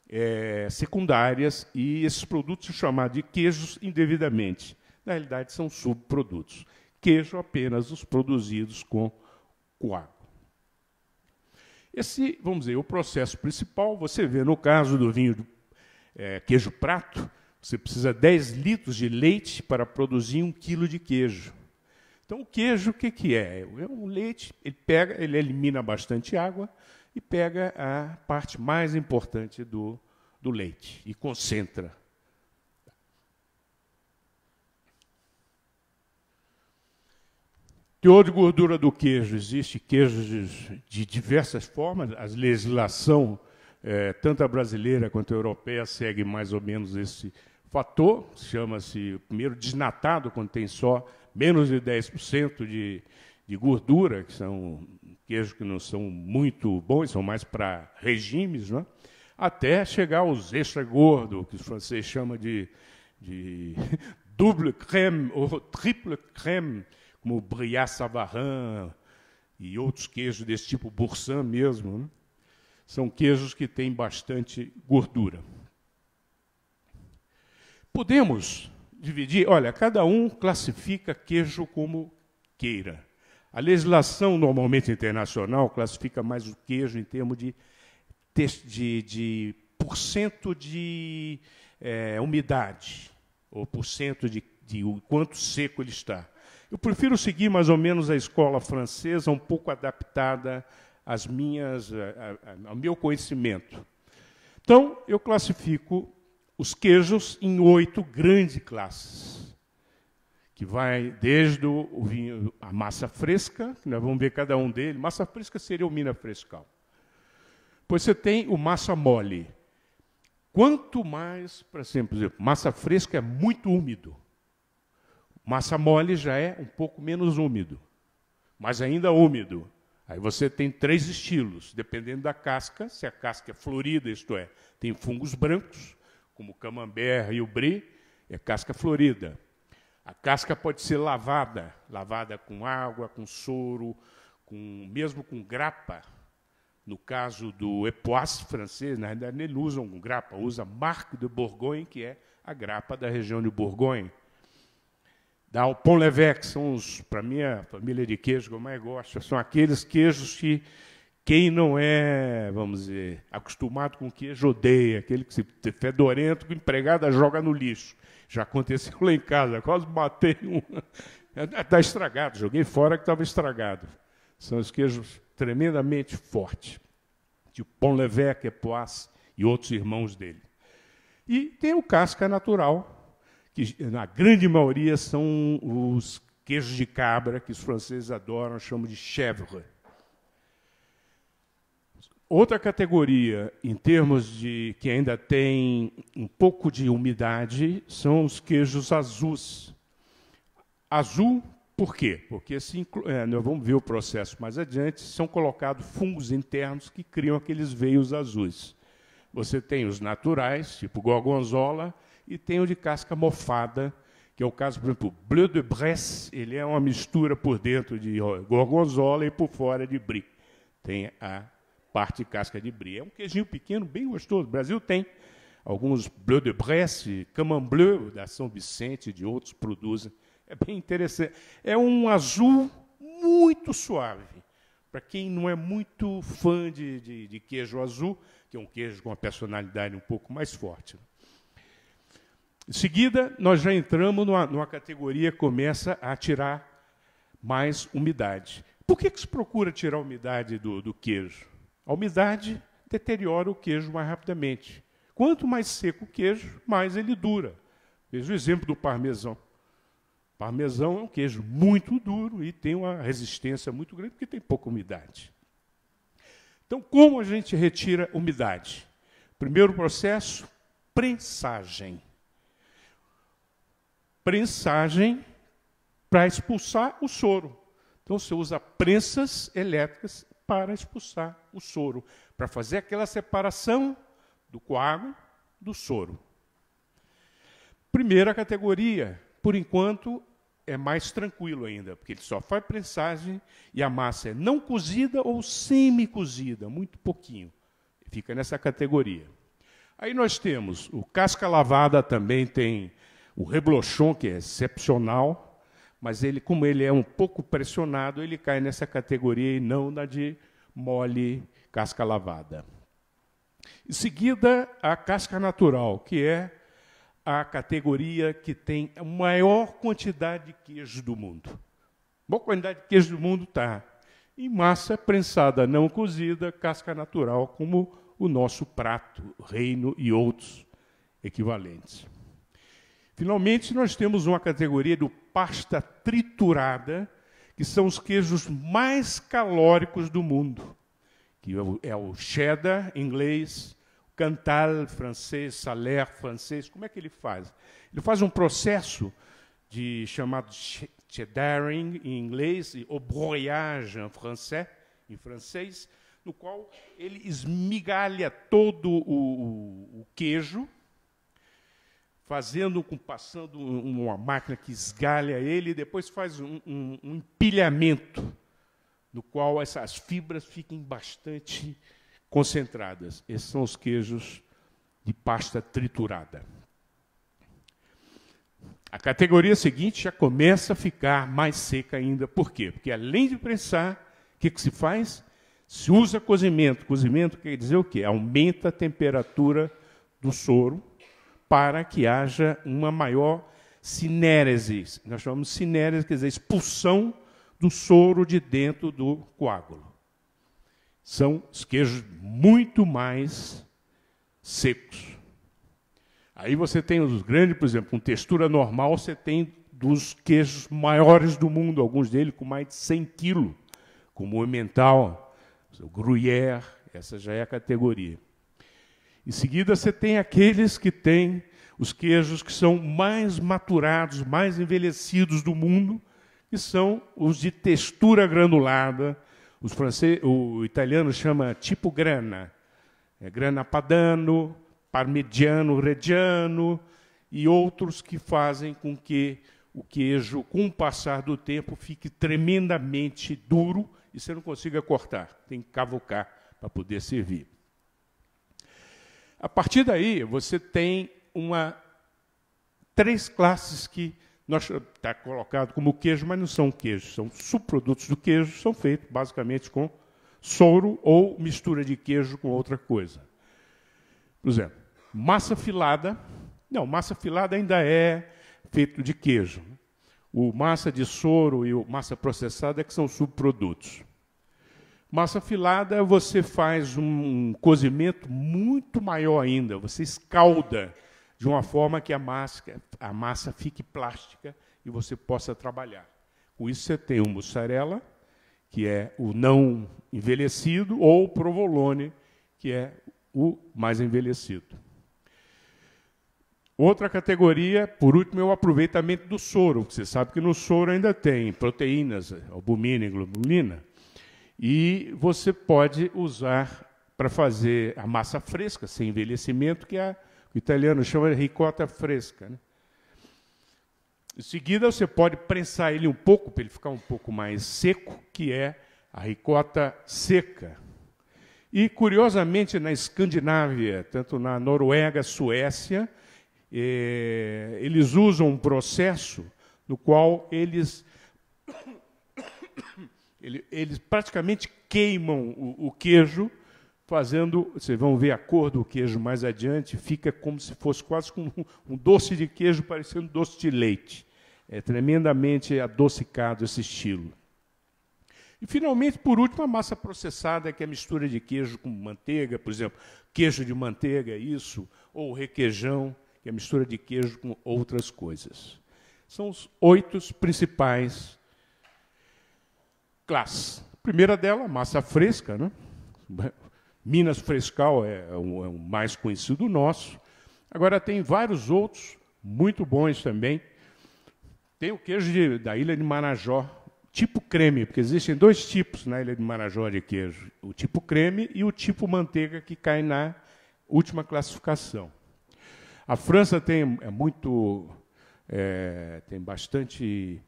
é, secundárias e esses produtos chamados de queijos indevidamente. Na realidade, são subprodutos. Queijo apenas os produzidos com coágulo. Esse, vamos dizer, o processo principal, você vê no caso do vinho de é, queijo prato, você precisa 10 litros de leite para produzir um quilo de queijo. Então, o queijo, o que, que é? É um leite, ele, pega, ele elimina bastante água e pega a parte mais importante do, do leite e concentra. Teor de gordura do queijo. Existe queijos de diversas formas. A legislação, é, tanto a brasileira quanto a europeia, segue mais ou menos esse fator. Chama-se, primeiro, desnatado, quando tem só menos de 10% de, de gordura, que são queijos que não são muito bons, são mais para regimes, não né? até chegar aos extra gordo, que os franceses chamam de, de [LAUGHS] double creme ou triple creme, como o Briat Savarin e outros queijos desse tipo, boursin mesmo, né? são queijos que têm bastante gordura. Podemos dividir, olha, cada um classifica queijo como queira. A legislação normalmente internacional classifica mais o queijo em termos de, de, de porcento de é, umidade, ou porcento de, de quanto seco ele está. Eu prefiro seguir mais ou menos a escola francesa, um pouco adaptada às minhas, ao meu conhecimento. Então, eu classifico os queijos em oito grandes classes, que vai desde o vinho, a massa fresca, que nós vamos ver cada um deles. Massa fresca seria o mina frescal. Pois você tem o massa mole. Quanto mais, por exemplo, massa fresca é muito úmido. Massa mole já é um pouco menos úmido, mas ainda úmido. Aí você tem três estilos, dependendo da casca, se a casca é florida, isto é, tem fungos brancos, como o camembert e o brie, é casca florida. A casca pode ser lavada, lavada com água, com soro, com, mesmo com grapa. No caso do Epoisse francês, na realidade, eles usa um grapa, usa Marc de Bourgogne, que é a grapa da região de Bourgogne. Dá o pão levé, que são os, para a família de queijo que eu mais gosto, são aqueles queijos que quem não é, vamos dizer, acostumado com queijo odeia, aquele que se fedorento, que empregada joga no lixo. Já aconteceu lá em casa, quase matei um. Está [LAUGHS] tá estragado, joguei fora que estava estragado. São os queijos tremendamente fortes. Tipo Pont é poás e outros irmãos dele. E tem o casca natural, que na grande maioria são os queijos de cabra, que os franceses adoram, chamam de chèvre. Outra categoria, em termos de que ainda tem um pouco de umidade, são os queijos azuis. Azul, por quê? Porque se, é, nós vamos ver o processo mais adiante, são colocados fungos internos que criam aqueles veios azuis. Você tem os naturais, tipo gorgonzola, e tem o de casca mofada, que é o caso, por exemplo, Bleu de Bresse, ele é uma mistura por dentro de gorgonzola e por fora de brie. Tem a parte de casca de brie. É um queijinho pequeno, bem gostoso. O Brasil tem alguns Bleu de Bresse, Camembert, da São Vicente e de outros produzem. É bem interessante. É um azul muito suave. Para quem não é muito fã de, de, de queijo azul, que é um queijo com uma personalidade um pouco mais forte. Né? Em seguida, nós já entramos numa, numa categoria que começa a tirar mais umidade. Por que, que se procura tirar a umidade do, do queijo? A umidade deteriora o queijo mais rapidamente. Quanto mais seco o queijo, mais ele dura. Veja o exemplo do parmesão. Parmesão é um queijo muito duro e tem uma resistência muito grande porque tem pouca umidade. Então, como a gente retira umidade? Primeiro processo, prensagem prensagem para expulsar o soro. Então você usa prensas elétricas para expulsar o soro, para fazer aquela separação do coágulo do soro. Primeira categoria, por enquanto, é mais tranquilo ainda, porque ele só faz prensagem e a massa é não cozida ou semi-cozida, muito pouquinho. Fica nessa categoria. Aí nós temos o casca lavada também tem o reblochon, que é excepcional, mas ele, como ele é um pouco pressionado, ele cai nessa categoria e não na de mole casca lavada. Em seguida, a casca natural, que é a categoria que tem a maior quantidade de queijo do mundo. Boa quantidade de queijo do mundo está em massa prensada não cozida, casca natural, como o nosso prato, reino e outros equivalentes. Finalmente, nós temos uma categoria do pasta triturada, que são os queijos mais calóricos do mundo, que é o é cheddar inglês, Cantal francês, Saler francês. Como é que ele faz? Ele faz um processo de chamado cheddaring em inglês e au broyage em francês, em francês, no qual ele esmigalha todo o, o, o queijo fazendo, passando uma máquina que esgalha ele, e depois faz um, um, um empilhamento, no qual essas fibras fiquem bastante concentradas. Esses são os queijos de pasta triturada. A categoria seguinte já começa a ficar mais seca ainda. Por quê? Porque além de prensar, o que, que se faz? Se usa cozimento. Cozimento quer dizer o quê? Aumenta a temperatura do soro para que haja uma maior cinérese. Nós chamamos cinérese, quer dizer, expulsão do soro de dentro do coágulo. São os queijos muito mais secos. Aí você tem os grandes, por exemplo, com textura normal, você tem dos queijos maiores do mundo, alguns deles com mais de 100 quilos, como o Emmental, o Gruyère, essa já é a categoria. Em seguida, você tem aqueles que têm os queijos que são mais maturados, mais envelhecidos do mundo, que são os de textura granulada. Os francês, o italiano chama tipo grana. É grana padano, parmigiano reggiano e outros que fazem com que o queijo, com o passar do tempo, fique tremendamente duro e você não consiga cortar. Tem que cavocar para poder servir. A partir daí, você tem uma três classes que nós está colocado como queijo, mas não são queijos, são subprodutos do queijo, são feitos basicamente com soro ou mistura de queijo com outra coisa. Por exemplo, massa filada. Não, massa filada ainda é feito de queijo. O massa de soro e o massa processada é que são subprodutos. Massa filada, você faz um cozimento muito maior ainda, você escalda de uma forma que a massa, a massa fique plástica e você possa trabalhar. Com isso, você tem o mussarela, que é o não envelhecido, ou o provolone, que é o mais envelhecido. Outra categoria, por último, é o aproveitamento do soro, que você sabe que no soro ainda tem proteínas, albumina e globulina. E você pode usar para fazer a massa fresca, sem envelhecimento, que é a, o italiano chama de ricota fresca. Né? Em seguida, você pode prensar ele um pouco, para ele ficar um pouco mais seco, que é a ricota seca. E, curiosamente, na Escandinávia, tanto na Noruega, Suécia, eh, eles usam um processo no qual eles ele, eles praticamente queimam o, o queijo, fazendo. Vocês vão ver a cor do queijo mais adiante, fica como se fosse quase um, um doce de queijo parecendo doce de leite. É tremendamente adocicado esse estilo. E, finalmente, por último, a massa processada, que é a mistura de queijo com manteiga, por exemplo, queijo de manteiga, isso, ou requeijão, que é a mistura de queijo com outras coisas. São os oito principais classes. A primeira dela, massa fresca. Né? Minas Frescal é o, é o mais conhecido nosso. Agora, tem vários outros muito bons também. Tem o queijo de, da Ilha de Marajó, tipo creme, porque existem dois tipos na Ilha de Marajó de queijo: o tipo creme e o tipo manteiga, que cai na última classificação. A França tem é muito é, tem bastante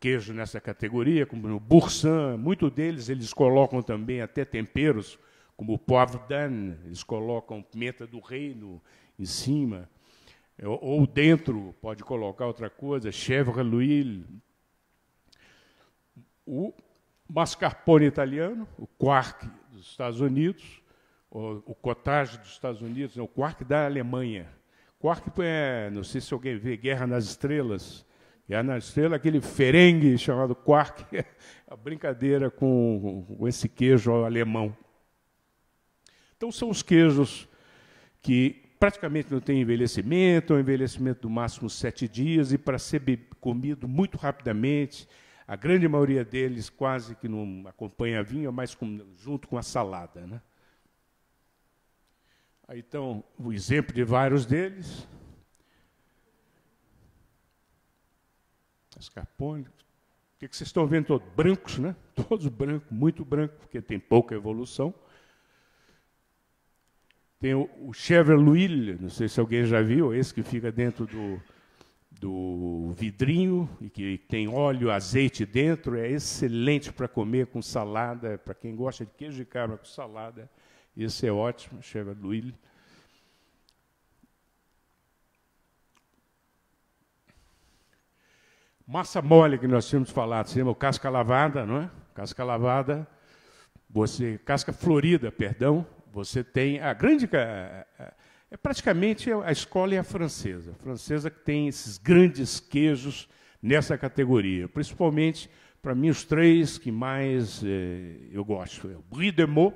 queijo nessa categoria, como no Bursan, muito deles eles colocam também até temperos, como o Povdan, eles colocam pimenta do reino em cima, é, ou dentro, pode colocar outra coisa, chèvre l'huile. O mascarpone italiano, o quark dos Estados Unidos, o cottage dos Estados Unidos, o quark da Alemanha. Quark é, não sei se alguém vê Guerra nas Estrelas, e a na estrela, aquele ferengue chamado quark, [LAUGHS] é a brincadeira com, com esse queijo alemão. Então, são os queijos que praticamente não têm envelhecimento, é um envelhecimento do máximo sete dias, e para ser comido muito rapidamente, a grande maioria deles quase que não acompanha vinho, mas com, junto com a salada. Né? Aí, então, o exemplo de vários deles, mascarpone. O que, que vocês estão vendo todos? Brancos, né? [LAUGHS] Todos brancos, muito branco, porque tem pouca evolução. Tem o, o Chevrolet, não sei se alguém já viu, esse que fica dentro do, do vidrinho e que tem óleo, azeite dentro, é excelente para comer com salada, para quem gosta de queijo de carne com salada, esse é ótimo, Chevrolet. Massa mole que nós tínhamos falado, se Casca lavada, não é? Casca lavada, você, casca florida, perdão, você tem a grande. É praticamente a escola é a francesa. A francesa que tem esses grandes queijos nessa categoria. Principalmente, para mim, os três que mais eh, eu gosto. É o Brie de Meaux,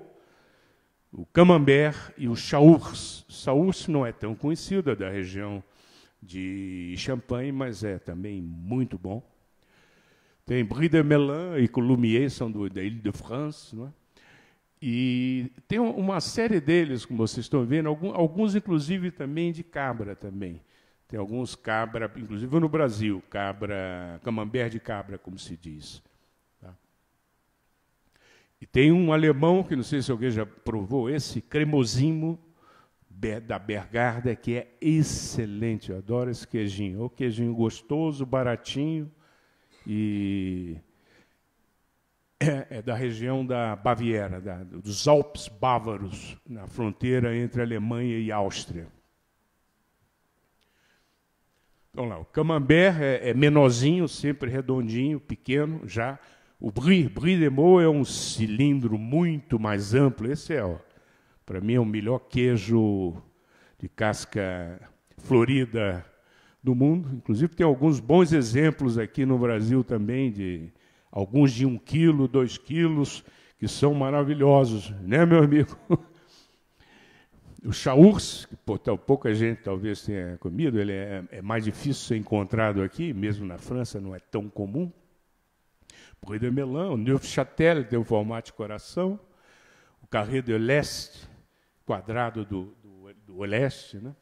o Camembert e o Chaours. Chaours não é tão conhecido, é da região de champanhe, mas é também muito bom. Tem Brie de Melun e Columier, são do, da Ile de France. Não é? E tem uma série deles, como vocês estão vendo, alguns, alguns inclusive também de cabra também. Tem alguns cabra, inclusive no Brasil, cabra, camembert de cabra, como se diz. Tá? E tem um alemão, que não sei se alguém já provou esse, cremosimo, da Bergarda, que é excelente. Eu adoro esse queijinho. É um queijinho gostoso, baratinho e é, é da região da Baviera, da, dos Alpes Bávaros, na fronteira entre Alemanha e Áustria. Então lá, o camembert é, é menorzinho, sempre redondinho, pequeno já. O brie, brie de Meaux é um cilindro muito mais amplo. Esse é, ó, para mim é o melhor queijo de casca florida do mundo. Inclusive tem alguns bons exemplos aqui no Brasil também de alguns de um quilo, dois quilos, que são maravilhosos, né, meu amigo? [LAUGHS] O chaurs, que por, tá, pouca gente talvez tenha comido, ele é, é mais difícil ser encontrado aqui, mesmo na França não é tão comum. Bruy de Melan, o Neufchâtel tem o formato de coração, o Carré de Leste, quadrado do, do, do Oeste. Né?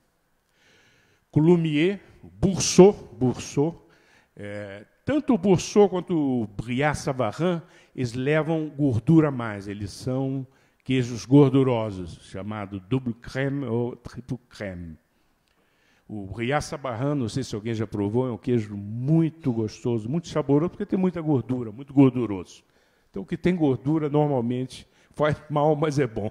Columier, Boursot, é, tanto o Boursot quanto o Briard Savarin, eles levam gordura a mais, eles são queijos gordurosos, chamado double creme ou triple creme. O Briard Savarin, não sei se alguém já provou, é um queijo muito gostoso, muito saboroso, porque tem muita gordura, muito gorduroso. Então, o que tem gordura normalmente faz mal, mas é bom.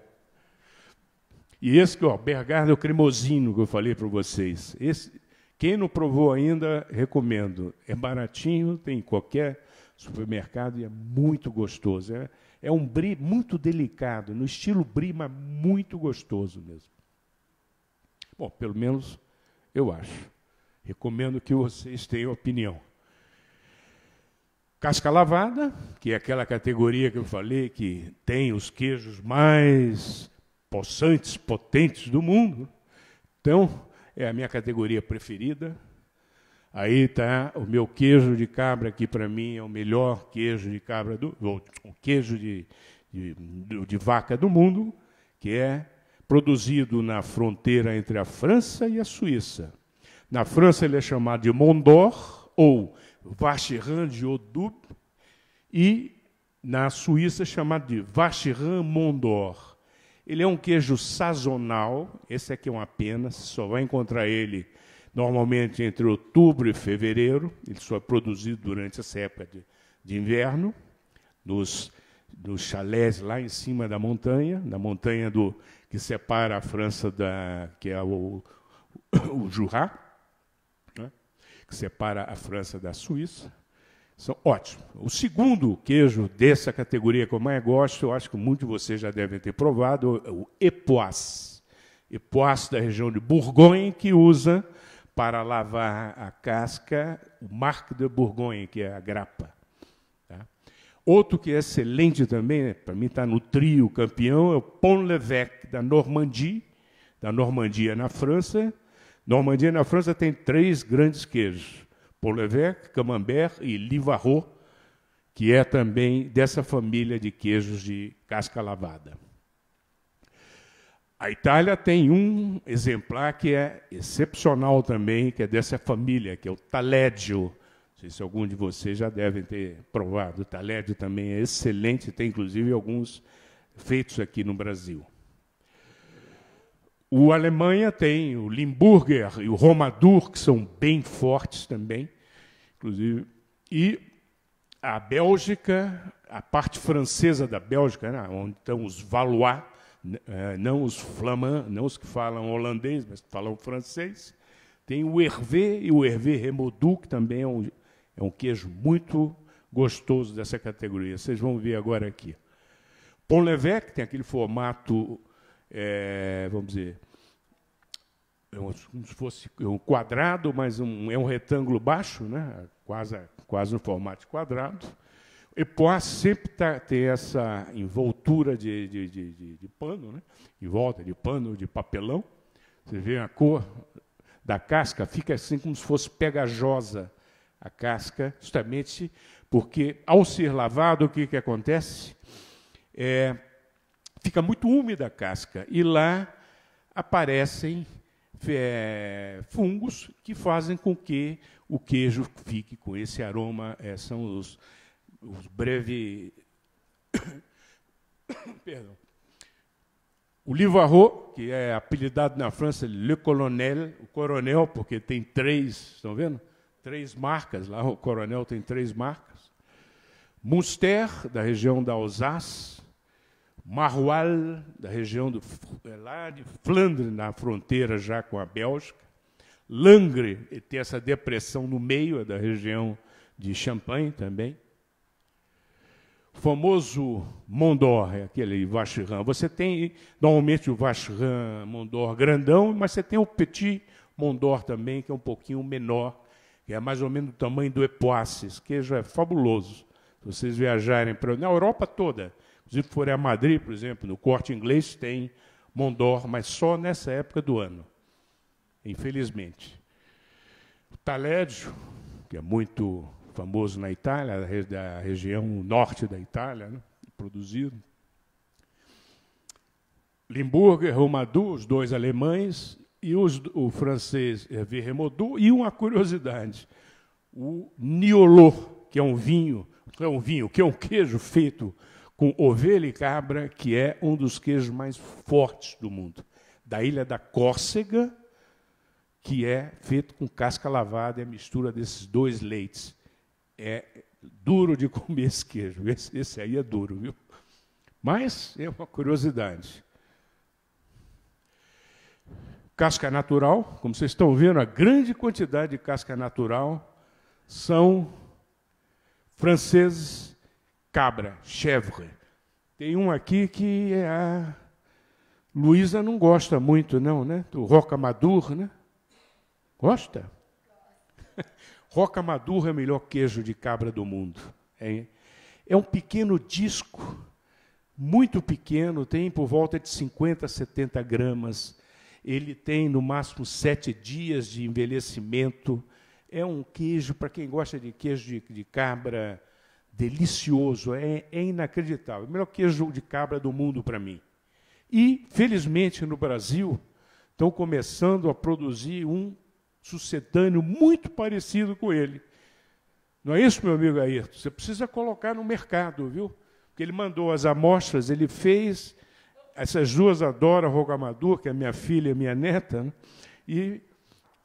E esse que, ó, Bergardo é Cremosino, que eu falei para vocês. Esse, quem não provou ainda, recomendo. É baratinho, tem em qualquer supermercado e é muito gostoso. É, é um brie muito delicado, no estilo brie, mas muito gostoso mesmo. Bom, pelo menos eu acho. Recomendo que vocês tenham opinião. Casca lavada, que é aquela categoria que eu falei que tem os queijos mais possantes, potentes do mundo. Então, é a minha categoria preferida. Aí está o meu queijo de cabra, que para mim é o melhor queijo de cabra do. Ou, o queijo de, de, de vaca do mundo, que é produzido na fronteira entre a França e a Suíça. Na França ele é chamado de Mondor ou Vacherin de Odub e na Suíça é chamado de Vacherin Mondor. Ele é um queijo sazonal, esse aqui é uma pena, você só vai encontrar ele normalmente entre outubro e fevereiro, ele só é produzido durante essa época de, de inverno, nos, nos chalés lá em cima da montanha, na montanha do que separa a França da que é o, [COUGHS] o Jura, né, que separa a França da Suíça. São ótimos. O segundo queijo dessa categoria que eu mais gosto, eu acho que muitos de vocês já devem ter provado, é o Epoás. Epoás da região de Bourgogne, que usa para lavar a casca o Marc de Bourgogne, que é a grapa. Tá? Outro que é excelente também, né? para mim está no trio campeão, é o Pont l'Evêque da Normandia, da Normandia na França. Normandia na França tem três grandes queijos. Polevec, Camembert e Livarro, que é também dessa família de queijos de casca lavada. A Itália tem um exemplar que é excepcional também, que é dessa família, que é o Taleggio. Não sei se algum de vocês já devem ter provado. O Taleggio também é excelente, tem inclusive alguns feitos aqui no Brasil. O Alemanha tem o Limburger e o Romadur, que são bem fortes também, inclusive. E a Bélgica, a parte francesa da Bélgica, né, onde estão os Valois, eh, não os flamands, não os que falam holandês, mas que falam francês. Tem o Hervé e o Hervé Remoudou, que também é um, é um queijo muito gostoso dessa categoria. Vocês vão ver agora aqui. Ponlevec tem aquele formato é, vamos dizer, é um, como se fosse é um quadrado, mas um, é um retângulo baixo, né? quase, quase no formato de quadrado. E pois sempre tá, ter essa envoltura de, de, de, de, pano, né? em volta de pano, de papelão. Você vê a cor da casca, fica assim como se fosse pegajosa a casca, justamente porque, ao ser lavado, o que, que acontece? É, fica muito úmida a casca e lá aparecem é, fungos que fazem com que o queijo fique com esse aroma. É, são os, os breves. [COUGHS] Perdão. O Livarro, que é apelidado na França Le Colonel, o coronel, porque tem três, estão vendo? Três marcas lá, o coronel tem três marcas. Munster, da região da Alsace, Marwal, da região do, é lá de Flandre, na fronteira já com a Bélgica. Langres, tem essa depressão no meio, é da região de Champagne também. O famoso Mondor, é aquele Vacherin. Você tem, normalmente, o Vacherin Mondor grandão, mas você tem o Petit Mondor também, que é um pouquinho menor, que é mais ou menos do tamanho do Epoisses, queijo é fabuloso. Se vocês viajarem para na Europa toda, se for a Madrid, por exemplo, no corte inglês tem Mondor, mas só nessa época do ano, infelizmente. O Taleggio, que é muito famoso na Itália, da região norte da Itália, né, produzido. e Romadou, os dois alemães, e os, o francês Hervé eh, e uma curiosidade, o Niolô, que é um vinho, que é um vinho, que é um queijo feito com ovelha e cabra, que é um dos queijos mais fortes do mundo, da ilha da Córcega, que é feito com casca lavada, é a mistura desses dois leites. É duro de comer esse queijo, esse, esse aí é duro, viu? Mas é uma curiosidade. Casca natural, como vocês estão vendo, a grande quantidade de casca natural são franceses cabra, chèvre. Tem um aqui que é a Luísa não gosta muito, não, né? Do Roca Maduro, né? Gosta? [LAUGHS] Roca Maduro é o melhor queijo de cabra do mundo. Hein? É um pequeno disco, muito pequeno, tem por volta de 50, 70 gramas. Ele tem no máximo sete dias de envelhecimento. É um queijo, para quem gosta de queijo de, de cabra, delicioso, é, é inacreditável. O melhor queijo de cabra do mundo para mim. E, felizmente, no Brasil, estão começando a produzir um sucedâneo muito parecido com ele. Não é isso, meu amigo Ayrton? Você precisa colocar no mercado, viu? Porque ele mandou as amostras, ele fez. Essas duas adoram Rogamadur, que é minha filha e minha neta, né? e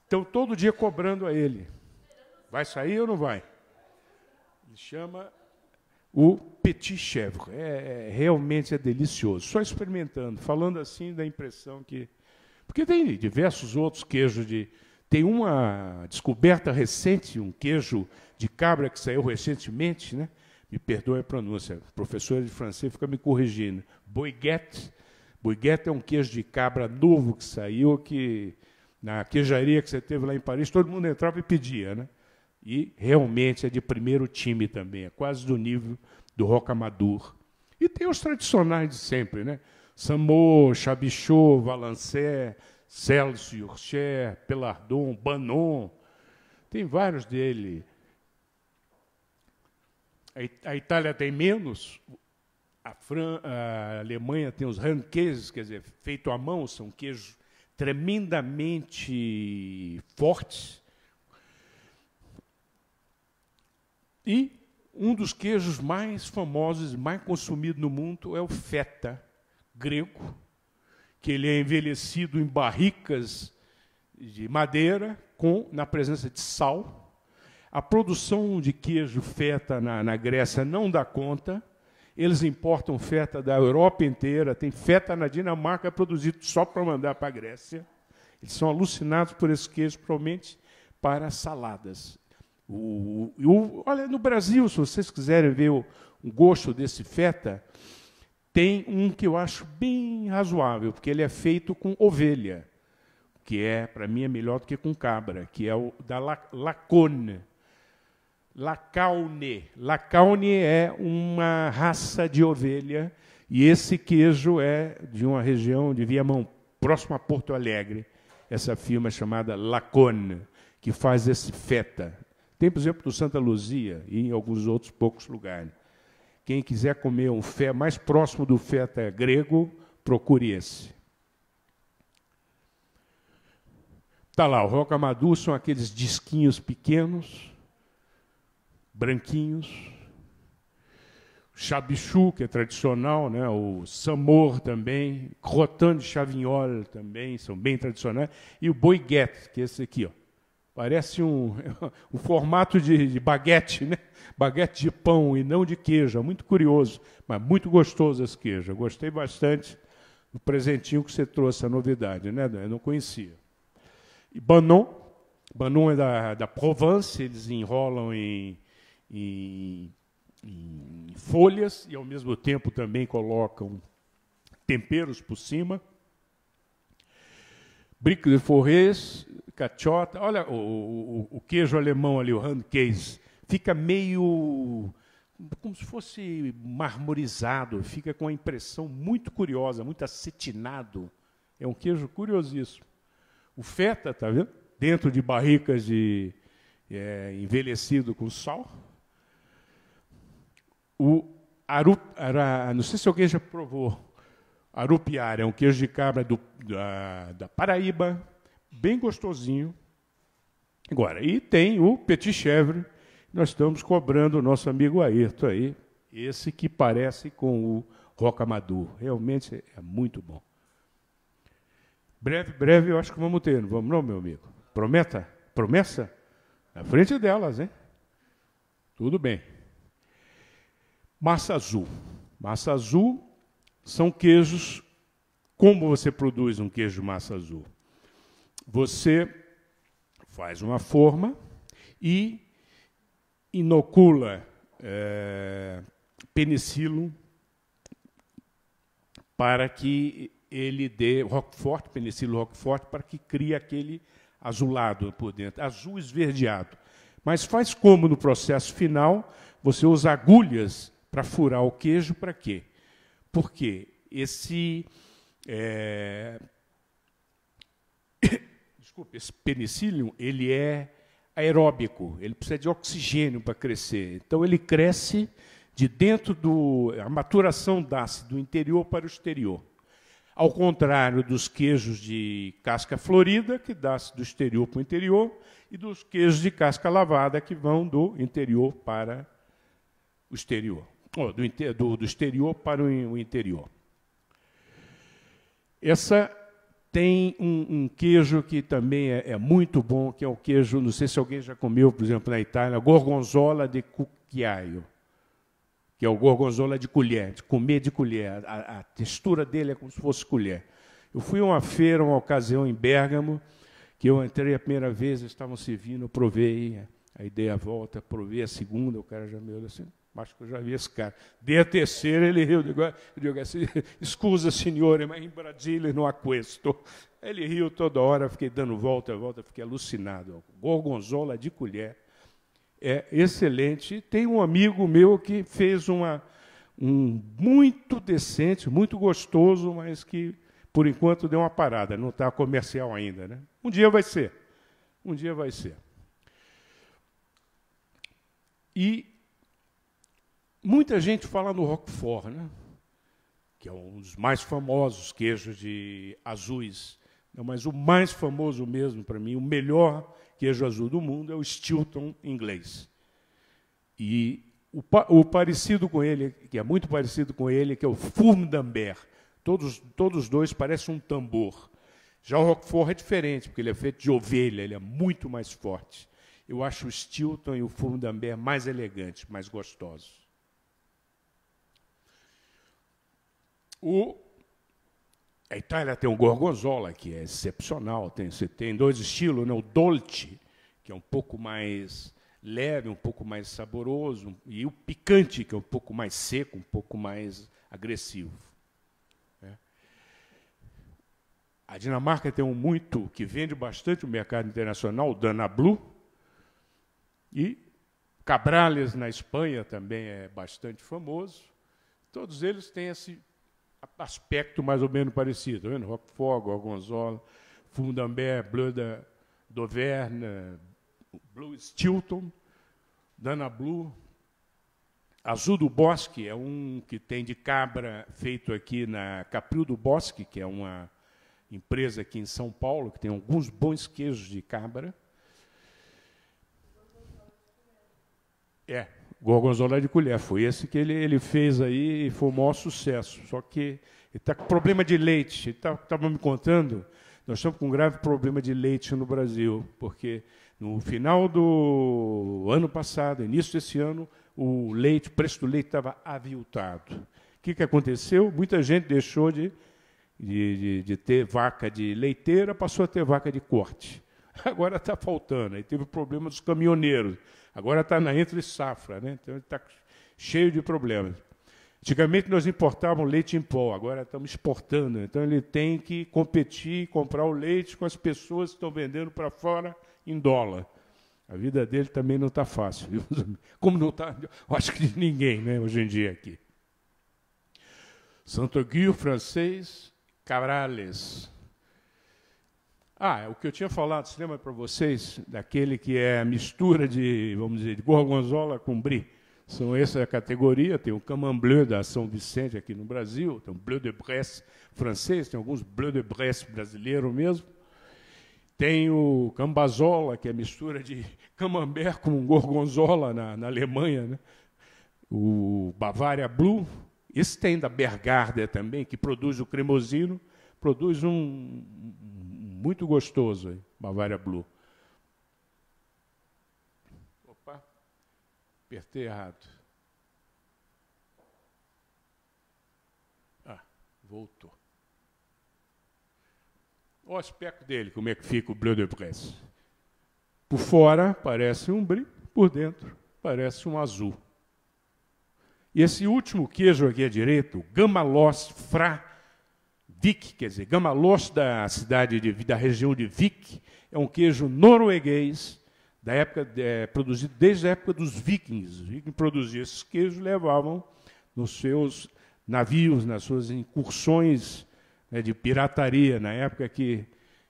estão todo dia cobrando a ele. Vai sair ou não vai? Ele chama o Petit Chèvre. É, é, realmente é delicioso. Só experimentando, falando assim da impressão que. Porque tem diversos outros queijos de. Tem uma descoberta recente, um queijo de cabra que saiu recentemente, né? me perdoe a pronúncia, a professora de francês fica me corrigindo. Boiguete. Boiguete é um queijo de cabra novo que saiu, que na queijaria que você teve lá em Paris, todo mundo entrava e pedia, né? e realmente é de primeiro time também, é quase do nível do Rocamadour. E tem os tradicionais de sempre, né? Samor, Chabichot, Valancé, Celsius, Cher, Pelardon, Banon, tem vários dele. A Itália tem menos, a, Fran, a Alemanha tem os ranqueses, quer dizer, feito à mão, são queijos tremendamente fortes, E um dos queijos mais famosos, mais consumido no mundo é o feta grego, que ele é envelhecido em barricas de madeira com na presença de sal. A produção de queijo feta na, na Grécia não dá conta. Eles importam feta da Europa inteira, tem feta na Dinamarca produzido só para mandar para a Grécia. Eles são alucinados por esse queijo, provavelmente para saladas. O, o, olha, no Brasil, se vocês quiserem ver o, o gosto desse feta, tem um que eu acho bem razoável, porque ele é feito com ovelha, que é, para mim, é melhor do que com cabra, que é o da Lacone. Lacaune. Lacaune é uma raça de ovelha, e esse queijo é de uma região de Viamão, próximo a Porto Alegre. Essa firma chamada Lacone, que faz esse feta. Tem, por exemplo, no Santa Luzia e em alguns outros poucos lugares. Quem quiser comer um fé mais próximo do feta grego, procure esse. Está lá, o rocamadu são aqueles disquinhos pequenos, branquinhos. Chabichu, que é tradicional, né? o samor também, rotando de chavignol também, são bem tradicionais. E o boiguete, que é esse aqui, ó. Parece um, [LAUGHS] um formato de, de, baguete, né? Baguete de pão e não de queijo. É muito curioso, mas muito gostoso esse queijo. gostei bastante do presentinho que você trouxe, a novidade, né? Eu não conhecia. E Banon, Banon é da, da Provence, eles enrolam em, em, em folhas e, ao mesmo tempo, também colocam temperos por cima. Brico de Forres cachota. Olha o, o, o queijo alemão ali, o handcase. Fica meio como se fosse marmorizado, fica com a impressão muito curiosa, muito acetinado. É um queijo curiosíssimo. O feta, tá vendo? Dentro de barricas de é, envelhecido com sal. O aru, ara, não sei se alguém já provou. Arupiara é um queijo de cabra do, da, da Paraíba, bem gostosinho. Agora, e tem o Petit Chevre, nós estamos cobrando o nosso amigo Ayrton aí, esse que parece com o Maduro. Realmente é muito bom. Breve, breve, eu acho que vamos ter, não vamos não, meu amigo? Prometa? Promessa? Na frente delas, hein? Tudo bem. Massa azul. Massa azul são queijos. Como você produz um queijo massa azul? Você faz uma forma e inocula é, penicilo para que ele dê roquefort, penicilo roquefort, para que crie aquele azulado por dentro, azul esverdeado. Mas faz como no processo final, você usa agulhas para furar o queijo, para quê? Porque esse é, desculpe, esse penicílio, ele é aeróbico, ele precisa de oxigênio para crescer. Então ele cresce de dentro do a maturação dá-se do interior para o exterior. Ao contrário dos queijos de casca florida, que dá-se do exterior para o interior, e dos queijos de casca lavada, que vão do interior para o exterior. do, do, do exterior para o interior. Essa tem um, um queijo que também é, é, muito bom, que é o queijo, não sei se alguém já comeu, por exemplo, na Itália, gorgonzola de cucchiaio, que é o gorgonzola de colher, de comer de colher. A, a textura dele é como se fosse colher. Eu fui a uma feira, uma ocasião em Bérgamo, que eu entrei a primeira vez, estavam servindo, eu provei, aí dei a volta, provei a segunda, o cara já me olhou assim, Acho que eu já vi esse cara. De terceira, ele riu. Digo, digo assim, [LAUGHS] Scusa, signore, mas em Brasília não há questo. Ele riu toda hora, fiquei dando volta, e volta, fiquei alucinado. Gorgonzola de colher. É excelente. Tem um amigo meu que fez uma, um muito decente, muito gostoso, mas que, por enquanto, deu uma parada. Não está comercial ainda. Né? Um dia vai ser. Um dia vai ser. E Muita gente fala no Roquefort, né? que é um dos mais famosos queijos de azuis. Não, mas o mais famoso mesmo para mim, o melhor queijo azul do mundo é o Stilton inglês. E o, o, parecido com ele, que é muito parecido com ele, que é o Fum d'Ambert. Todos, todos dois parecem um tambor. Já o Roquefort é diferente, porque ele é feito de ovelha, ele é muito mais forte. Eu acho o Stilton e o Fum d'Ambert mais elegantes, mais gostosos. O... A Itália tem o gorgonzola, que é excepcional. Tem, você tem dois estilos, né? o dolce, que é um pouco mais leve, um pouco mais saboroso, e o picante, que é um pouco mais seco, um pouco mais agressivo. Né? A Dinamarca tem um muito que vende bastante o mercado internacional, o Danablu. E Cabrales na Espanha também é bastante famoso. Todos eles têm esse aspecto mais ou menos parecido. Tá vendo? Roquefort, Gorgonzola, Fundambé, Bleu da Doverna, Blue Stilton, Dana Blue. Azul do Bosque é um que tem de cabra feito aqui na Capril do Bosque, que é uma empresa aqui em São Paulo, que tem alguns bons queijos de cabra. É, gorgonzola de colher. Foi esse que ele, ele fez aí e foi o maior sucesso. Só que ele está com problema de leite. estava tá, me contando, nós estamos com um grave problema de leite no Brasil, porque no final do ano passado, início desse ano, o leite, o preço do leite estava aviltado. O que, que aconteceu? Muita gente deixou de, de, de, de ter vaca de leiteira, passou a ter vaca de corte. [LAUGHS] Agora está faltando. Aí teve o problema dos caminhoneiros Agora está na entre safra, né? então está cheio de problemas. Antigamente nós importávamos leite em pó, agora estamos exportando. Então ele tem que competir, comprar o leite com as pessoas que estão vendendo para fora em dólar. A vida dele também não está fácil. [LAUGHS] Como não está, acho que de ninguém né, hoje em dia aqui. Santo Guio francês, Cabrales, ah, é, o que eu tinha falado, se lembra para vocês, daquele que é a mistura de, vamos dizer, de gorgonzola com brie. São essa a categoria, tem o Camembert da São Vicente aqui no Brasil, tem o Bleu de Bresse francês, tem alguns Bleu de Bresse brasileiro mesmo. Tem o Cambazola, que é mistura de [LAUGHS] Camembert com gorgonzola na, na Alemanha, né? O Bavaria Blue, esse tem da Bergarda também, que produz o cremosino, produz um, muito gostoso, hein? Bavária Blue. Opa, apertei errado. Ah, voltou. Olha o aspecto dele, como é que fica o Bleu de Presse. Por fora parece um brilho, por dentro parece um azul. E esse último queijo aqui à direita, o Gamaloss Fra Vik, quer dizer, Gamalos da cidade de, da região de Vik é um queijo norueguês, da época é, produzido desde a época dos vikings. Os vikings produziam esses queijos, levavam nos seus navios, nas suas incursões né, de pirataria, na época que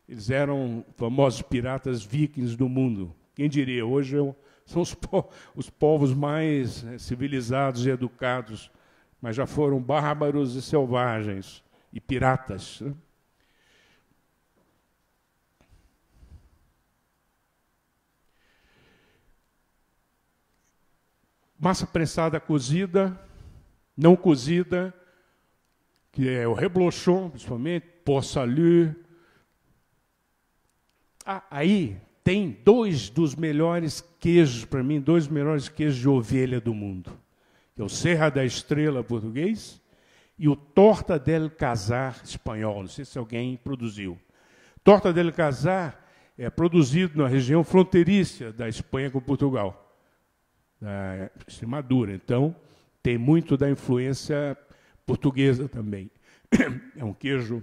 eles eram famosos piratas vikings do mundo. Quem diria, hoje eu, são os, po os, povos mais né, civilizados e educados, mas já foram bárbaros e selvagens e piratas. Massa pressada cozida, não cozida, que é o reblochon, principalmente, porçalhu. Ah, aí tem dois dos melhores queijos, para mim, dois melhores queijos de ovelha do mundo, que é o Serra da Estrela português e o Torta del Casar espanhol. Não sei se alguém produziu. Torta del Casar é produzido na região fronteiriça da Espanha com Portugal, na Extremadura. Então, tem muito da influência portuguesa também. [CLEARS THROAT] É um queijo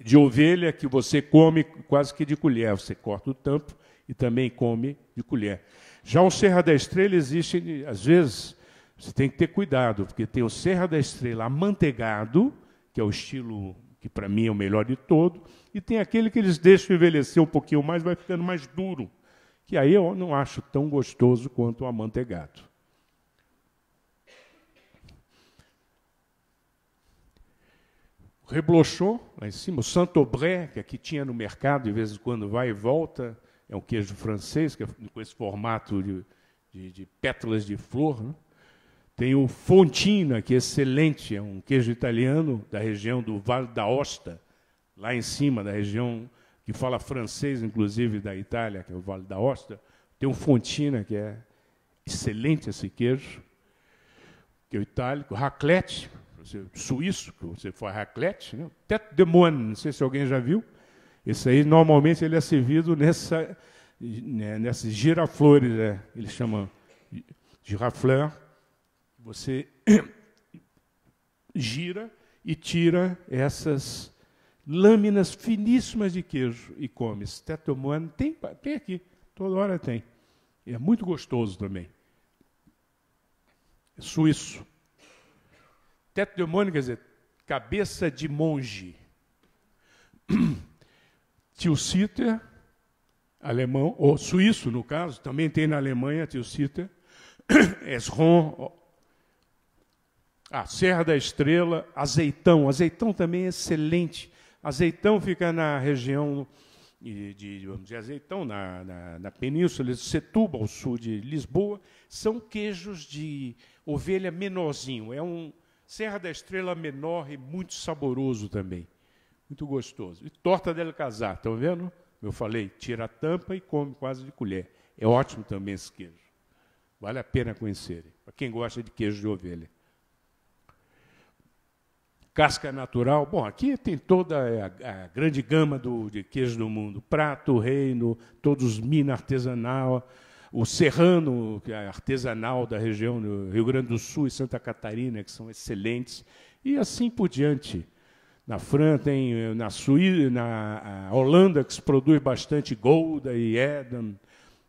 de ovelha que você come quase que de colher. Você corta o tampo e também come de colher. Já o Serra da Estrela existe, às vezes, você tem que ter cuidado, porque tem o Serra da Estrela amanteigado, que é o estilo que para mim é o melhor de todo, e tem aquele que eles deixam envelhecer um pouquinho mais, vai ficando mais duro, que aí eu não acho tão gostoso quanto o amanteigado. reblochon, lá em cima, o Saint-Aubrey, que aqui tinha no mercado, de vez em quando vai e volta, é um queijo francês, que é com esse formato de, de, de pétalas de flor, né? Tem o Fontina, que é excelente, é um queijo italiano da região do Vale da Osta, lá em cima, da região que fala francês, inclusive, da Itália, que é o Vale da Osta. Tem o Fontina, que é excelente esse queijo, que é o itálico. Raclette, suíço, que você faz raclette. Né? Tete de moine, não sei se alguém já viu. Esse aí, normalmente, ele é servido nessa, né, nessas giraflores, né? eles chamam girafleur você [CLEARS THROAT] gira e tira essas lâminas finíssimas de queijo e comes. Tetomoana tem, tem aqui, toda hora tem. É muito gostoso também. É suíço. Tetomônio quer dizer cabeça de monge. [CLEARS THROAT] Tilsiter, alemão, ou suíço no caso, também tem na Alemanha Tilsiter. [CLEARS THROAT] Esron, ah, Serra da Estrela, Azeitão. Azeitão também é excelente. Azeitão fica na região de, de vamos dizer, Azeitão, na, na, na península de Setúbal, ao sul de Lisboa. São queijos de ovelha menorzinho. É um Serra da Estrela menor e muito saboroso também. Muito gostoso. E torta del casar, estão vendo? Eu falei, tira a tampa e come quase de colher. É ótimo também esse queijo. Vale a pena conhecerem, para quem gosta de queijo de ovelha casca natural. Bom, aqui tem toda é, a, a grande gama do, de queijo do mundo: prato, reino, todos mina artesanal, o serrano que é artesanal da região do Rio Grande do Sul e Santa Catarina, que são excelentes, e assim por diante. Na França tem na Suíça, na Holanda que se produz bastante Golda e Edam.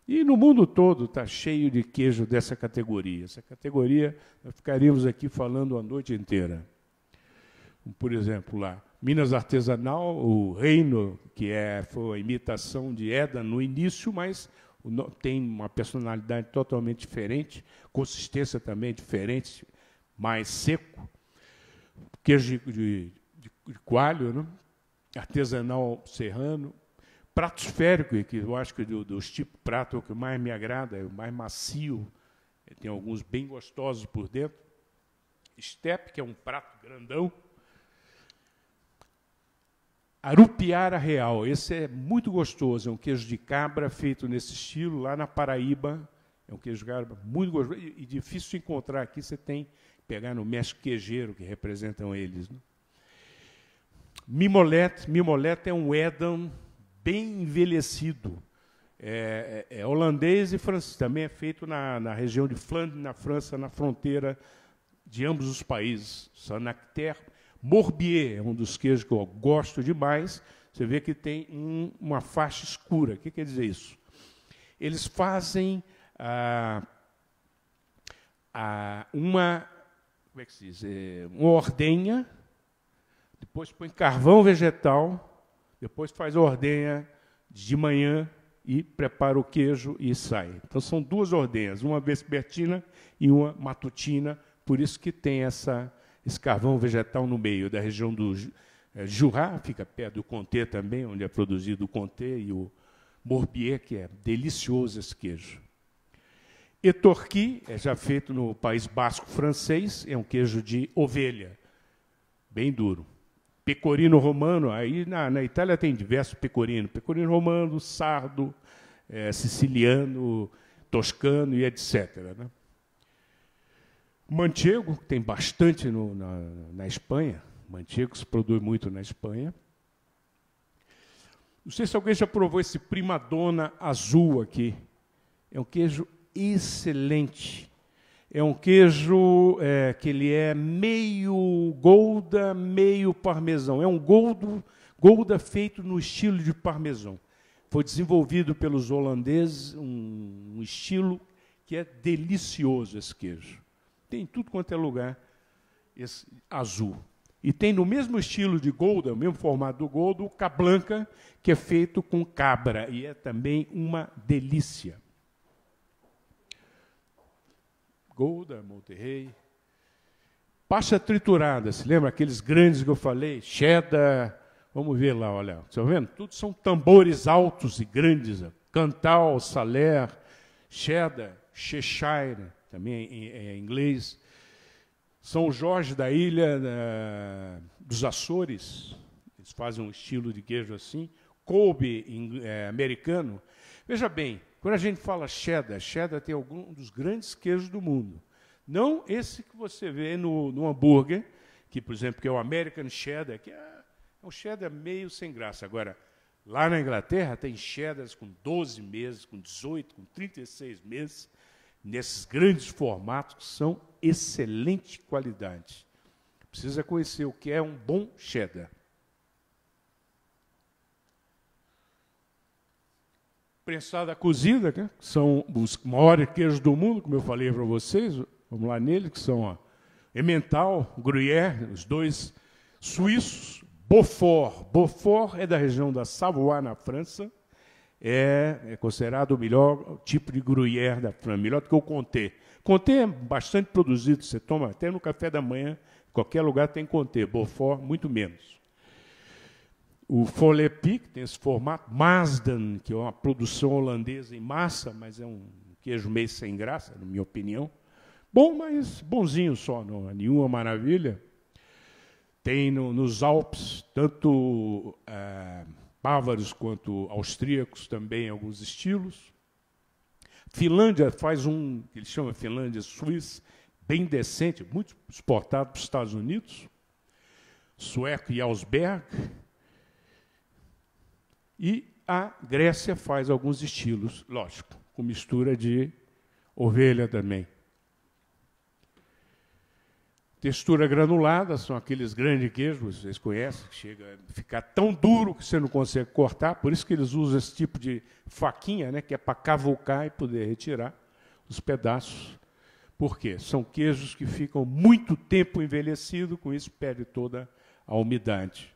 E no mundo todo está cheio de queijo dessa categoria. Essa categoria, nós ficaríamos aqui falando a noite inteira por exemplo, lá, Minas Artesanal, o Reino, que é, foi a imitação de Eda no início, mas tem uma personalidade totalmente diferente, consistência também diferente, mais seco. Queijo de, de, de coalho, né? artesanal serrano, prato esférico, que eu acho que do, dos tipos prato é o que mais me agrada, é o mais macio, tem alguns bem gostosos por dentro. Step, que é um prato grandão, Arupiara Real, esse é muito gostoso, é um queijo de cabra feito nesse estilo, lá na Paraíba. É um queijo de cabra muito gostoso e, difícil de encontrar aqui. Você tem que pegar no México Queijeiro, que representam eles. Né? Mimolet é um Edam bem envelhecido. É, é, é holandês e francês, também é feito na, na região de Flandre, na França, na fronteira de ambos os países. Sanacterre Morbier é um dos queijos que eu gosto demais. Você vê que tem um, uma faixa escura. O que quer dizer isso? Eles fazem ah, ah, uma, como é que se diz? É, uma ordenha, depois põe carvão vegetal, depois faz a ordenha de manhã e prepara o queijo e sai. Então são duas ordenhas, uma vespertina e uma matutina, por isso que tem essa escarvão vegetal no meio da região do eh, Jurá, fica perto do Conté também, onde é produzido o Conté e o Morbier, que é delicioso esse queijo. Etorqui é já feito no País Basco francês, é um queijo de ovelha, bem duro. Pecorino romano, aí na, na Itália tem diversos pecorino, pecorino romano, sardo, é, siciliano, toscano e etc. Né? Manchego, que tem bastante no, na, na Espanha, manchego se produz muito na Espanha. Não sei se alguém já provou esse primadona azul aqui. É um queijo excelente. É um queijo é, que ele é meio golda, meio parmesão. É um goldo, golda feito no estilo de parmesão. Foi desenvolvido pelos holandeses um, um estilo que é delicioso esse queijo. Tem tudo quanto é lugar esse azul. E tem no mesmo estilo de Golda, o mesmo formato do Golda, o Cablanca, que é feito com cabra, e é também uma delícia. Golda, Monterrey. Pasta triturada, se lembra aqueles grandes que eu falei? Cheddar, vamos ver lá, olha, estão vendo? Tudo são tambores altos e grandes, Cantal, Saler, Cheddar, Cheshire, também em, inglês. São Jorge da Ilha da, eh, dos Açores, eles fazem um estilo de queijo assim, Kobe é, americano. Veja bem, quando a gente fala cheddar, cheddar tem algum dos grandes queijos do mundo. Não esse que você vê no, no hambúrguer, que, por exemplo, que é o American Cheddar, que é, é um cheddar meio sem graça. Agora, lá na Inglaterra tem cheddars com 12 meses, com 18, com 36 meses nesses grandes formatos que são excelente qualidade. Precisa conhecer o que é um bom cheddar. Prensada cozida, né? que são os maiores queijos do mundo, como eu falei para vocês, vamos lá nele, que são ó, Emmental, Gruyère, os dois suíços, Beaufort. Beaufort é da região da Savoie, na França, é, é considerado o melhor tipo de gruyère da França, melhor do que o Conté. Conté é bastante produzido, você toma até no café da manhã, qualquer lugar tem Conté, Beaufort muito menos. O que tem esse formato, Masdan, que é uma produção holandesa em massa, mas é um queijo meio sem graça, na minha opinião. Bom, mas bonzinho só, não é nenhuma maravilha. Tem no, nos Alpes, tanto... Eh, bávaros quanto austríacos também em alguns estilos. Finlândia faz um, que eles chamam Finlândia Suíça, bem decente, muito exportado para os Estados Unidos. Sueco e Ausberg. E a Grécia faz alguns estilos, lógico, com mistura de ovelha também. Textura granulada, são aqueles grandes queijos, vocês conhecem, que chega a ficar tão duro que você não consegue cortar, por isso que eles usam esse tipo de faquinha, né, que é para cavocar e poder retirar os pedaços. Por quê? São queijos que ficam muito tempo envelhecidos, com isso perde toda a umidade.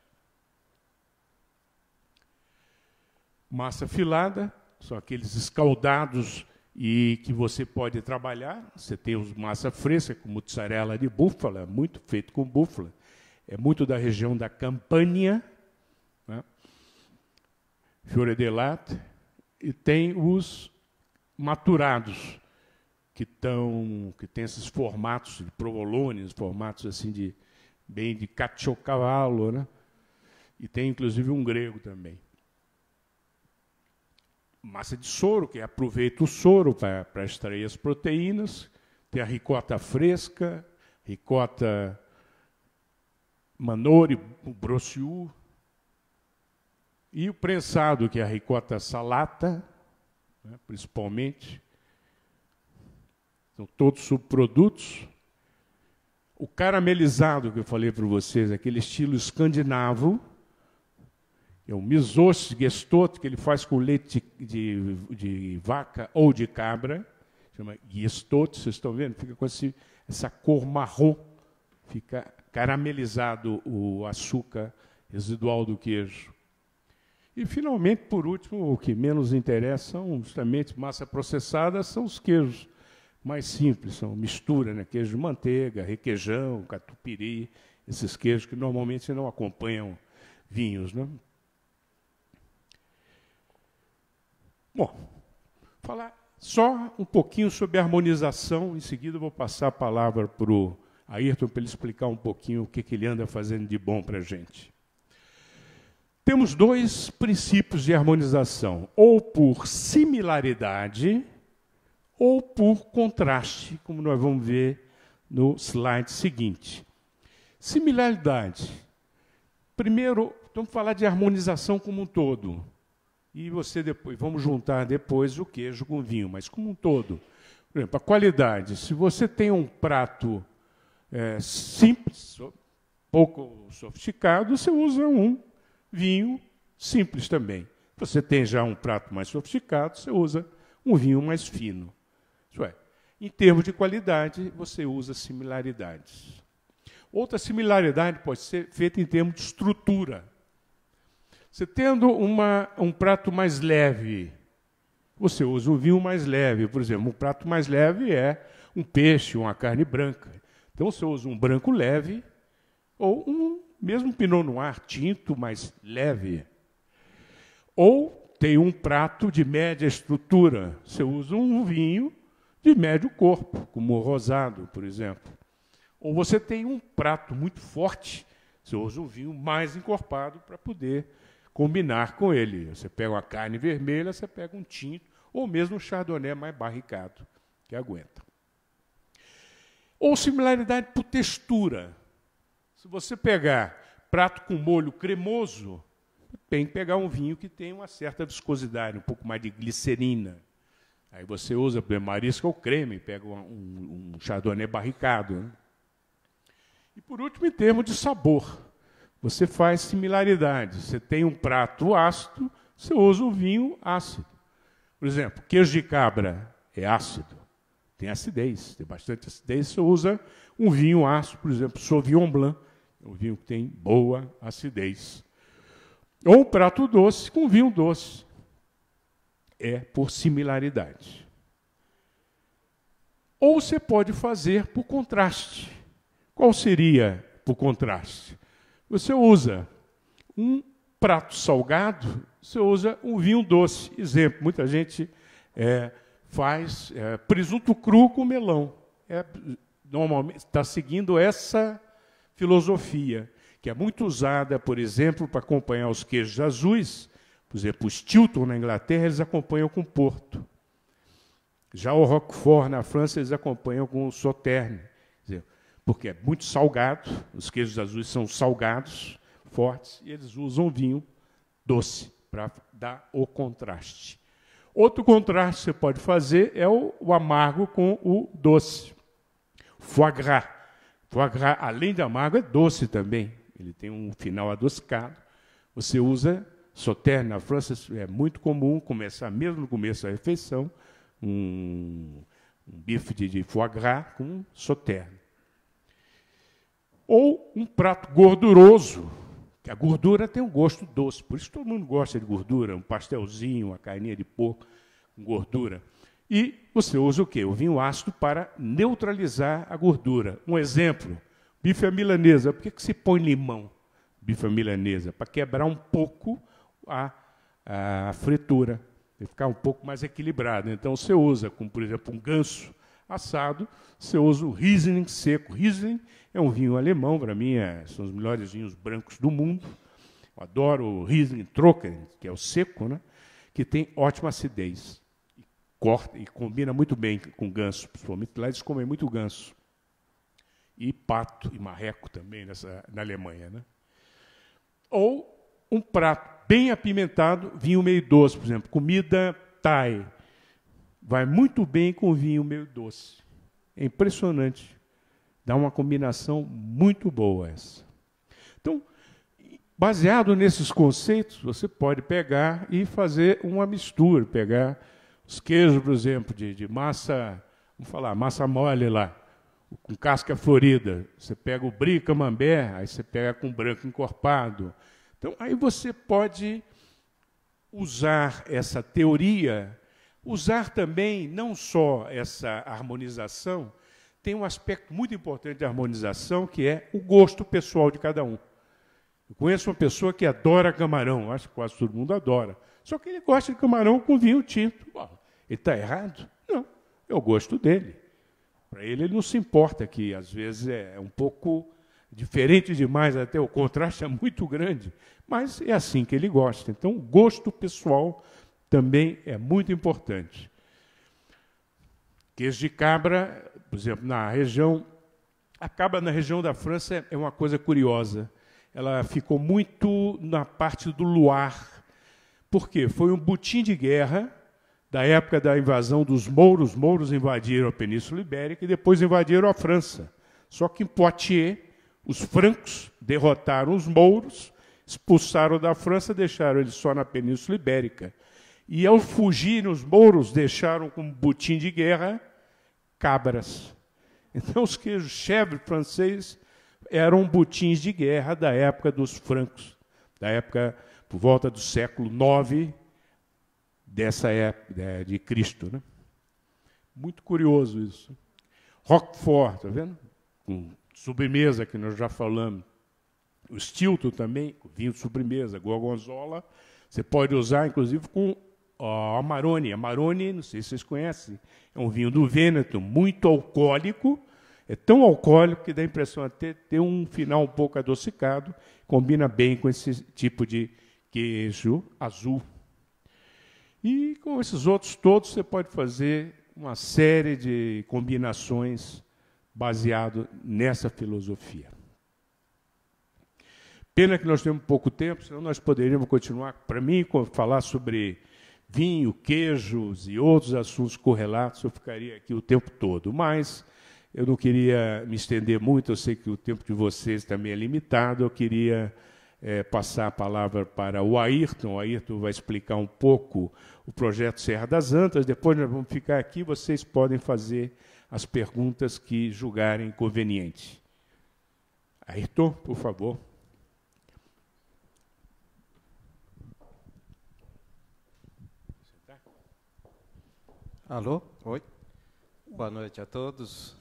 Massa filada, são aqueles escaldados e que você pode trabalhar. Você tem os massa fresca com mussarela de búfala, muito feito com búfala. É muito da região da Campânia, né? Fiore de Latte, e tem os maturados, que estão, que tem esses formatos de provolone formatos assim de bem de cachocavalo, né? E tem inclusive um grego também massa de soro, que aproveita o soro para extrair as proteínas. Tem a ricota fresca, ricota manori, brociu E o prensado, que é a ricota salata, né, principalmente. São todos subprodutos. O caramelizado, que eu falei para vocês, aquele estilo escandinavo, é um misoste gestoto que ele faz com leite de, de, de vaca ou de cabra, chama gestoto, vocês estão vendo? Fica com esse, essa cor marrom, fica caramelizado o açúcar residual do queijo. E, finalmente, por último, o que menos interessa são justamente massa processada, são os queijos mais simples, são mistura, né? queijo de manteiga, requeijão, catupiry, esses queijos que normalmente não acompanham vinhos. Né? Bom, falar só um pouquinho sobre harmonização, em seguida vou passar a palavra para o Ayrton para ele explicar um pouquinho o que, que ele anda fazendo de bom para a gente. Temos dois princípios de harmonização, ou por similaridade ou por contraste, como nós vamos ver no slide seguinte. Similaridade. Primeiro, vamos falar de harmonização como um todo e você depois vamos juntar depois o queijo com o vinho, mas como um todo. Por exemplo, a qualidade. Se você tem um prato é, simples, pouco sofisticado, você usa um vinho simples também. Se Você tem já um prato mais sofisticado, você usa um vinho mais fino. Isso é, em termos de qualidade, você usa similaridades. Outra similaridade pode ser feita em termos de estrutura. Você tendo uma, um prato mais leve, você usa um vinho mais leve. Por exemplo, um prato mais leve é um peixe, uma carne branca. Então você usa um branco leve ou um mesmo pinot noir tinto mais leve. Ou tem um prato de média estrutura. Você usa um vinho de médio corpo, como o rosado, por exemplo. Ou você tem um prato muito forte, você usa um vinho mais encorpado para poder combinar com ele. Você pega uma carne vermelha, você pega um tinto, ou mesmo um chardonnay mais barricado, que aguenta. Ou similaridade por textura. Se você pegar prato com molho cremoso, tem que pegar um vinho que tem uma certa viscosidade, um pouco mais de glicerina. Aí você usa marisco ou creme, pega um, um chardonnay barricado. Né? E por último, em termos de sabor. Você faz similaridade. Você tem um prato ácido, você usa um vinho ácido. Por exemplo, queijo de cabra é ácido. Tem acidez, tem bastante acidez. Você usa um vinho ácido, por exemplo, Sauvignon Blanc, é um vinho que tem boa acidez. Ou um prato doce com vinho doce. É por similaridade. Ou você pode fazer por contraste. Qual seria por contraste? você usa um prato salgado, você usa um vinho doce. Exemplo, muita gente é, faz é, presunto cru com melão. É, normalmente está seguindo essa filosofia, que é muito usada, por exemplo, para acompanhar os queijos azuis. Por exemplo, os Tilton na Inglaterra, eles acompanham com Porto. Já o Roquefort na França, eles acompanham com o Sauterne porque é muito salgado, os queijos azuis são salgados, fortes, e eles usam vinho doce para dar o contraste. Outro contraste que você pode fazer é o, o amargo com o doce. Foie gras. Foie gras, além de amargo, é doce também. Ele tem um final adocicado. Você usa sauterne na França, é muito comum, começar mesmo no começo da refeição, um, um bife de, de foie gras com sauterne. Ou um prato gorduroso, que a gordura tem um gosto doce, por isso todo mundo gosta de gordura, um pastelzinho, uma carninha de porco com gordura. E você usa o quê? O vinho ácido para neutralizar a gordura. Um exemplo, bife à milanesa. Por que, que se põe limão? Bife à milanesa, para quebrar um pouco a, a fritura, e ficar um pouco mais equilibrado. Então você usa, como por exemplo um ganso, assado, você usa o Riesling seco. Riesling é um vinho alemão, para mim é, são os melhores vinhos brancos do mundo. Eu adoro o Riesling Trocken, que é o seco, né? que tem ótima acidez. E, corta, e combina muito bem com ganso, principalmente. Lá eles comem muito ganso. E pato e marreco também nessa, na Alemanha. Né? Ou um prato bem apimentado, vinho meio doce, por exemplo, comida Thai Vai muito bem com vinho meio doce. É impressionante. Dá uma combinação muito boa essa. Então, baseado nesses conceitos, você pode pegar e fazer uma mistura, pegar os queijos, por exemplo, de, de massa, vamos falar, massa mole lá, com casca florida. Você pega o brie camembert, aí você pega com branco encorpado. Então, aí você pode usar essa teoria Usar também não só essa harmonização, tem um aspecto muito importante da harmonização, que é o gosto pessoal de cada um. Eu conheço uma pessoa que adora camarão, acho que quase todo mundo adora. Só que ele gosta de camarão com vinho tinto. Bom, ele está errado? Não, é o gosto dele. Para ele, ele não se importa que, às vezes, é um pouco diferente demais, até o contraste é muito grande. Mas é assim que ele gosta. Então, o gosto pessoal também é muito importante. Queijo de cabra, por exemplo, na região. A cabra na região da França é uma coisa curiosa. Ela ficou muito na parte do luar. Por quê? Foi um butim de guerra da época da invasão dos mouros. Os mouros invadiram a Península Ibérica e depois invadiram a França. Só que em Poitiers, os francos derrotaram os mouros, expulsaram da França, deixaram eles só na Península Ibérica. E ao fugir os mouros, deixaram como botim de guerra cabras. Então os queijos chèvre francês eram botins de guerra da época dos francos, da época por volta do século IX dessa época de Cristo, né? Muito curioso isso. Roquefort, tá vendo? Com sobremesa que nós já falamos. O Stilton também, vinho de sobremesa, gorgonzola, você pode usar inclusive com a Amarone, A Marone, não sei se vocês conhecem, é um vinho do Vêneto, muito alcoólico, é tão alcoólico que dá a impressão até ter um final um pouco adocicado, combina bem com esse tipo de queijo azul. E com esses outros todos você pode fazer uma série de combinações baseado nessa filosofia. Pena que nós temos pouco tempo, senão nós poderíamos continuar, para mim, falar sobre vinho, queijos e outros assuntos correlatos, eu ficaria aqui o tempo todo. Mas eu não queria me estender muito, eu sei que o tempo de vocês também é limitado, eu queria é, passar a palavra para o Ayrton. O Ayrton vai explicar um pouco o projeto Serra das Antas, depois nós vamos ficar aqui, vocês podem fazer as perguntas que julgarem conveniente. Ayrton, por favor. Alô? Oi. Boa noite a todos.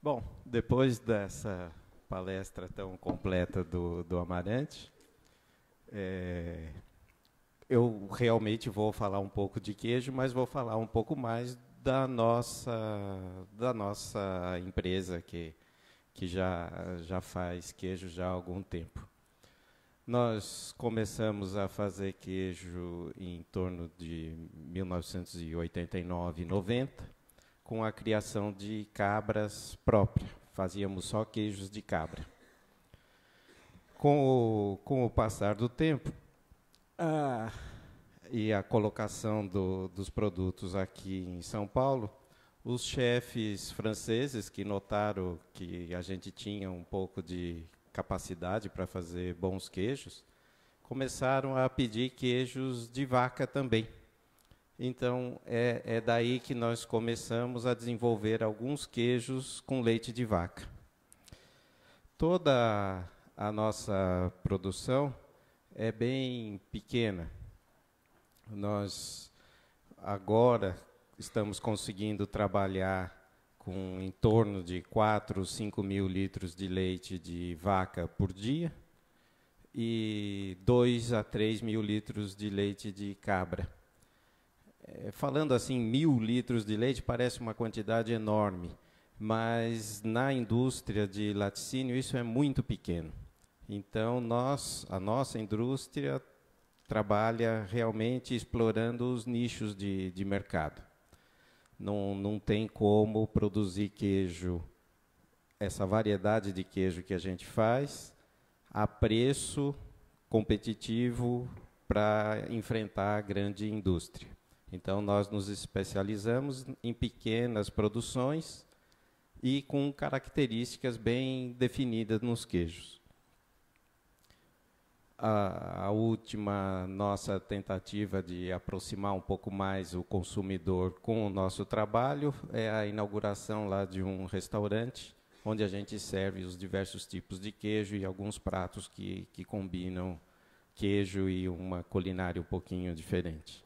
Bom, depois dessa palestra tão completa do, do Amarante, é, eu realmente vou falar um pouco de queijo, mas vou falar um pouco mais da nossa, da nossa empresa que, que já, já faz queijo já há algum tempo. Nós começamos a fazer queijo em torno de 1989, 90, com a criação de cabras própria. Fazíamos só queijos de cabra. Com o, com o passar do tempo e a colocação do, dos produtos aqui em São Paulo, os chefes franceses que notaram que a gente tinha um pouco de capacidade para fazer bons queijos, começaram a pedir queijos de vaca também. Então, é, é daí que nós começamos a desenvolver alguns queijos com leite de vaca. Toda a nossa produção é bem pequena. Nós agora estamos conseguindo trabalhar com em torno de 4, 5 mil litros de leite de vaca por dia e 2 a 3 mil litros de leite de cabra. É, falando assim, mil litros de leite parece uma quantidade enorme, mas na indústria de laticínio isso é muito pequeno. Então, nós, a nossa indústria trabalha realmente explorando os nichos de, de mercado não, não tem como produzir queijo, essa variedade de queijo que a gente faz, a preço competitivo para enfrentar a grande indústria. Então, nós nos especializamos em pequenas produções e com características bem definidas nos queijos a, a, última nossa tentativa de aproximar um pouco mais o consumidor com o nosso trabalho é a inauguração lá de um restaurante onde a gente serve os diversos tipos de queijo e alguns pratos que, que combinam queijo e uma culinária um pouquinho diferente.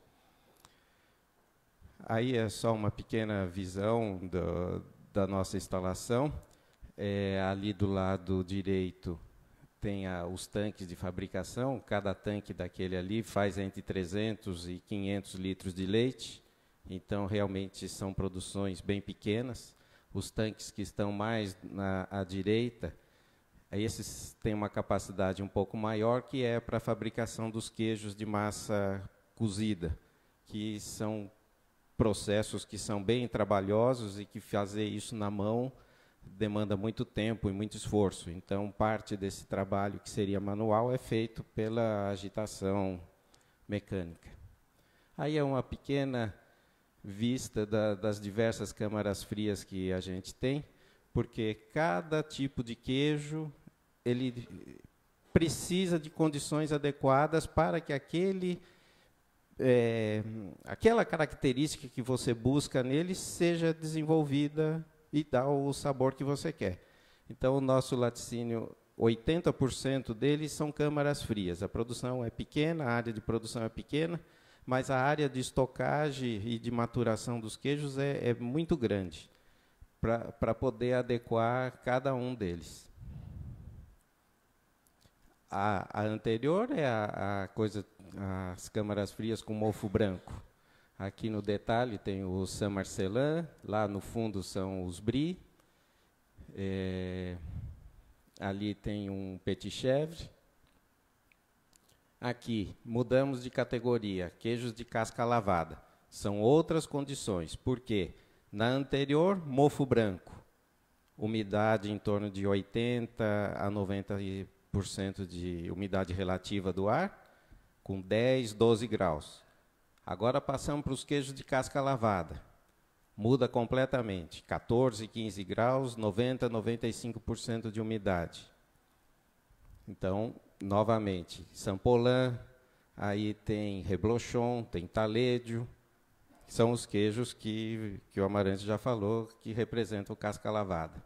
Aí é só uma pequena visão do, da nossa instalação. É, ali do lado direito tem a, os tanques de fabricação, cada tanque daquele ali faz entre 300 e 500 litros de leite, então realmente são produções bem pequenas. Os tanques que estão mais na, à direita, esses têm uma capacidade um pouco maior, que é para a fabricação dos queijos de massa cozida, que são processos que são bem trabalhosos e que fazer isso na mão demanda muito tempo e muito esforço. Então, parte desse trabalho que seria manual é feito pela agitação mecânica. Aí é uma pequena vista da, das diversas câmaras frias que a gente tem, porque cada tipo de queijo ele precisa de condições adequadas para que aquele é, aquela característica que você busca nele seja desenvolvida e dá o sabor que você quer. Então, o nosso laticínio, 80% deles são câmaras frias. A produção é pequena, a área de produção é pequena, mas a área de estocagem e de maturação dos queijos é, é muito grande para poder adequar cada um deles. A, a anterior é a, a coisa, as câmaras frias com mofo branco. Aqui no detalhe tem o San Marcelin, lá no fundo são os Brie, é, ali tem um Petit Chèvre. Aqui, mudamos de categoria, queijos de casca lavada. São outras condições, por quê? Na anterior, mofo branco, umidade em torno de 80% a 90% de umidade relativa do ar, com 10, 12 graus. Agora passamos para os queijos de casca lavada. Muda completamente. 14, 15 graus, 90, 95% de umidade. Então, novamente, Sampolan, aí tem Reblochon, tem talédio, são os queijos que, que o Amarante já falou, que representam casca lavada.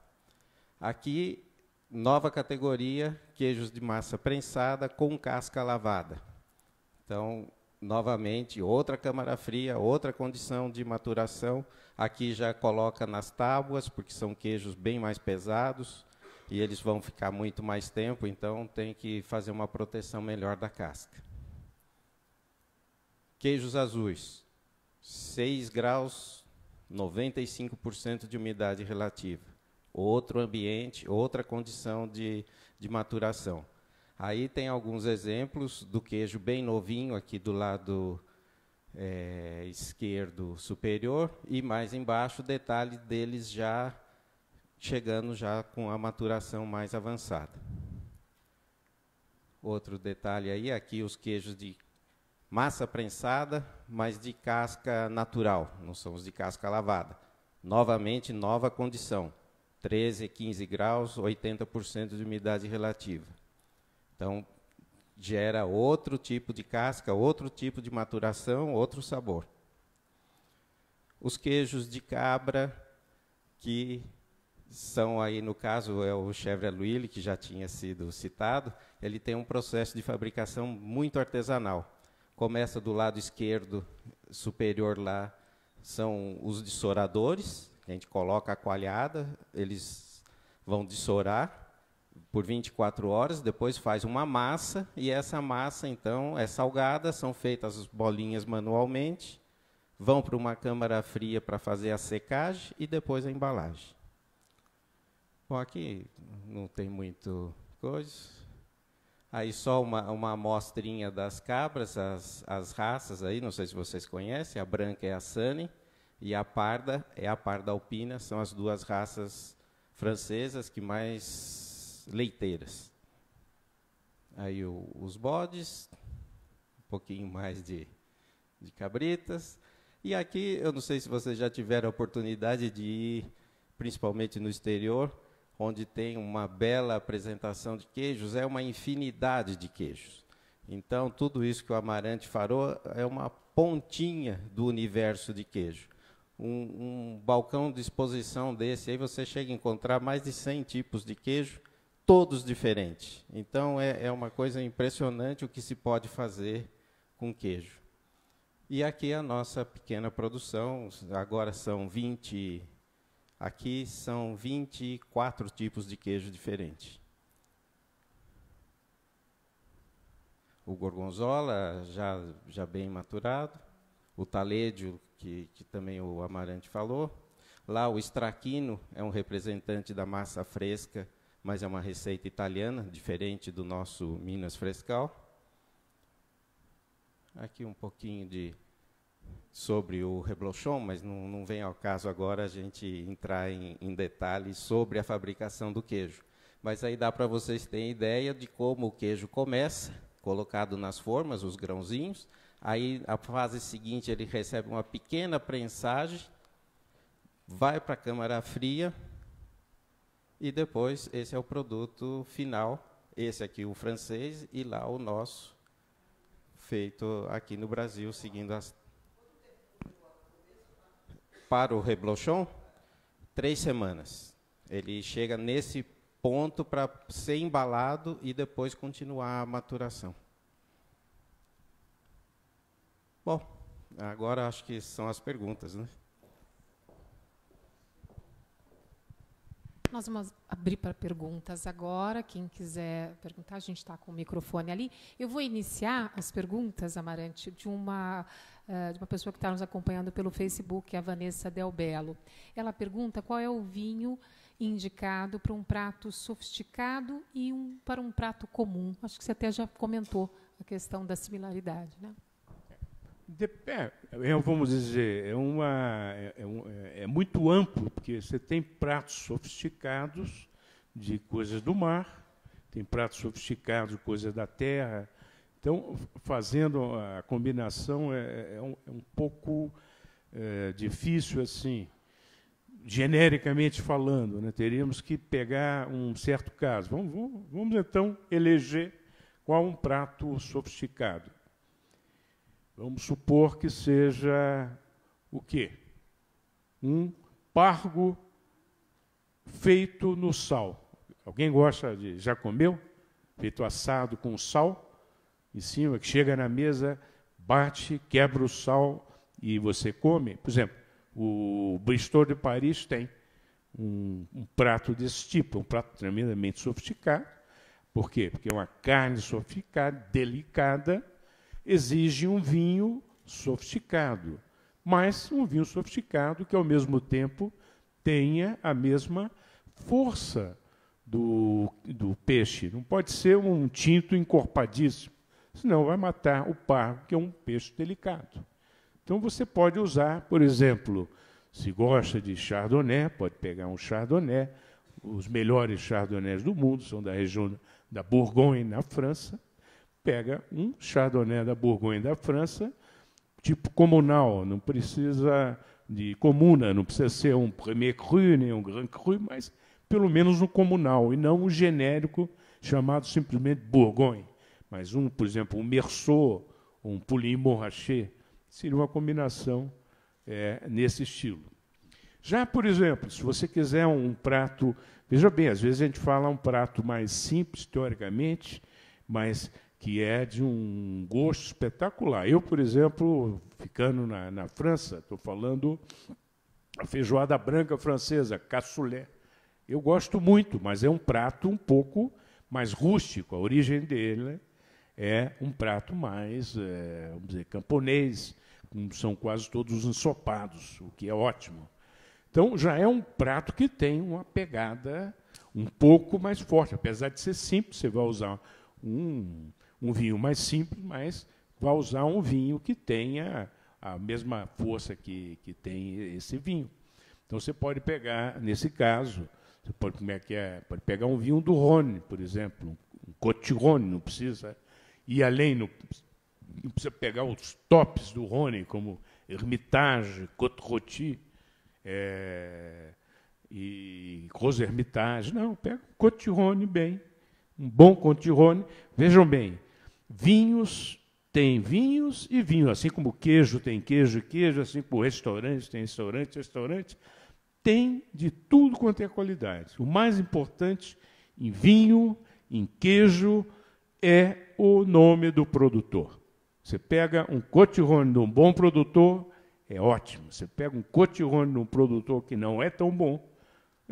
Aqui, nova categoria, queijos de massa prensada com casca lavada. Então, novamente outra câmara fria, outra condição de maturação. Aqui já coloca nas tábuas, porque são queijos bem mais pesados e eles vão ficar muito mais tempo, então tem que fazer uma proteção melhor da casca. Queijos azuis, 6 graus, 95% de umidade relativa. Outro ambiente, outra condição de, de maturação. Aí tem alguns exemplos do queijo bem novinho aqui do lado é, esquerdo superior e mais embaixo detalhe deles já chegando já com a maturação mais avançada. Outro detalhe aí, aqui os queijos de massa prensada, mas de casca natural, não são os de casca lavada. Novamente, nova condição, 13, 15 graus, 80% de umidade relativa. Então, gera outro tipo de casca, outro tipo de maturação, outro sabor. Os queijos de cabra, que são aí, no caso, é o Chevrolet Willy, que já tinha sido citado, ele tem um processo de fabricação muito artesanal. Começa do lado esquerdo, superior lá, são os dissoradores, a gente coloca a coalhada, eles vão dissorar, por 24 horas, depois faz uma massa e essa massa então é salgada, são feitas as bolinhas manualmente, vão para uma câmara fria para fazer a secagem e depois a embalagem. Bom, aqui não tem muito coisa. Aí só uma, uma amostrinha das cabras, as, as raças aí, não sei se vocês conhecem, a branca é a Sunny e a parda é a parda alpina, são as duas raças francesas que mais leiteiras. Aí o, os bodes, um pouquinho mais de, de cabritas. E aqui, eu não sei se vocês já tiveram a oportunidade de ir, principalmente no exterior, onde tem uma bela apresentação de queijos, é uma infinidade de queijos. Então, tudo isso que o Amarante farou é uma pontinha do universo de queijo. Um, um balcão de exposição desse, aí você chega a encontrar mais de 100 tipos de queijo, todos diferentes. Então é, é, uma coisa impressionante o que se pode fazer com queijo. E aqui é a nossa pequena produção, agora são 20, aqui são 24 tipos de queijo diferentes. O gorgonzola já, já bem maturado, o talédio, que, que também o Amarante falou, lá o estraquino é um representante da massa fresca, mas é uma receita italiana, diferente do nosso Minas Frescal. Aqui um pouquinho de sobre o reblochon, mas não, não vem ao caso agora a gente entrar em, em detalhes sobre a fabricação do queijo. Mas aí dá para vocês terem ideia de como o queijo começa, colocado nas formas, os grãozinhos. Aí, a fase seguinte, ele recebe uma pequena prensagem, vai para a câmara fria, e depois, esse é o produto final, esse aqui o francês e lá o nosso, feito aqui no Brasil, seguindo as... Para o Reblochon, três semanas. Ele chega nesse ponto para ser embalado e depois continuar a maturação. Bom, agora acho que são as perguntas, né? Nós vamos abrir para perguntas agora. Quem quiser perguntar, a gente está com o microfone ali. Eu vou iniciar as perguntas, Amarante, de uma, eh, de uma pessoa que está nos acompanhando pelo Facebook, a Vanessa Del Belo. Ela pergunta qual é o vinho indicado para um prato sofisticado e um, para um prato comum. Acho que você até já comentou a questão da similaridade, né? É, é, vamos dizer, é, uma, é é, é, é, muito amplo, porque você tem pratos sofisticados de coisas do mar, tem pratos sofisticados de coisas da terra. Então, fazendo a combinação é, é, um, é um, pouco difícil, assim, genericamente falando. Né? Teríamos que pegar um certo caso. Vamos, vamos, vamos então eleger qual um prato sofisticado. Vamos supor que seja o quê? Um pargo feito no sal. Alguém gosta de. Já comeu? Feito assado com sal em cima, que chega na mesa, bate, quebra o sal e você come. Por exemplo, o Bristol de Paris tem um, um prato desse tipo, um prato tremendamente sofisticado. Por quê? Porque é uma carne sofisticada, delicada, exige um vinho sofisticado, mas um vinho sofisticado que, ao mesmo tempo, tenha a mesma força do, do peixe. Não pode ser um tinto encorpadíssimo, senão vai matar o pargo, que é um peixe delicado. Então você pode usar, por exemplo, se gosta de chardonnay, pode pegar um chardonnay. Os melhores chardonnays do mundo são da região da Bourgogne, na França pega um Chardonnay da Borgonha da França, tipo comunal, não precisa de comuna, não precisa ser um Premier Cru, nem um Grand Cru, mas pelo menos um comunal, e não um genérico chamado simplesmente Bourgogne. Mas um, por exemplo, um Merceau, um Pouligny Montrachet, seria uma combinação é, nesse estilo. Já, por exemplo, se você quiser um prato, veja bem, às vezes a gente fala um prato mais simples, teoricamente, mas que é de um gosto espetacular. Eu, por exemplo, ficando na, na França, estou falando a feijoada branca francesa, cassoulet. Eu gosto muito, mas é um prato um pouco mais rústico. A origem dele né, é um prato mais, é, vamos dizer, camponês, são quase todos ensopados, o que é ótimo. Então, já é um prato que tem uma pegada um pouco mais forte, apesar de ser simples, você vai usar um, um vinho mais simples, mas vai usar um vinho que tenha a mesma força que, que tem esse vinho. Então você pode pegar, nesse caso, você pode, como é que é? pode pegar um vinho do Rhône, por exemplo, um Cotirone, não precisa ir além, não, não precisa pegar os tops do Rhône, como Hermitage, Cote Roti é, e Rose Hermitage. Não, pega um Cotirone bem, um bom Cotirone. Vejam bem, vinhos tem vinhos e vinho, assim como queijo tem queijo e queijo, assim como restaurante tem restaurante, restaurante, tem de tudo quanto é qualidade. O mais importante em vinho, em queijo, é o nome do produtor. Você pega um cotirone de um bom produtor, é ótimo. Você pega um cotirone de um produtor que não é tão bom,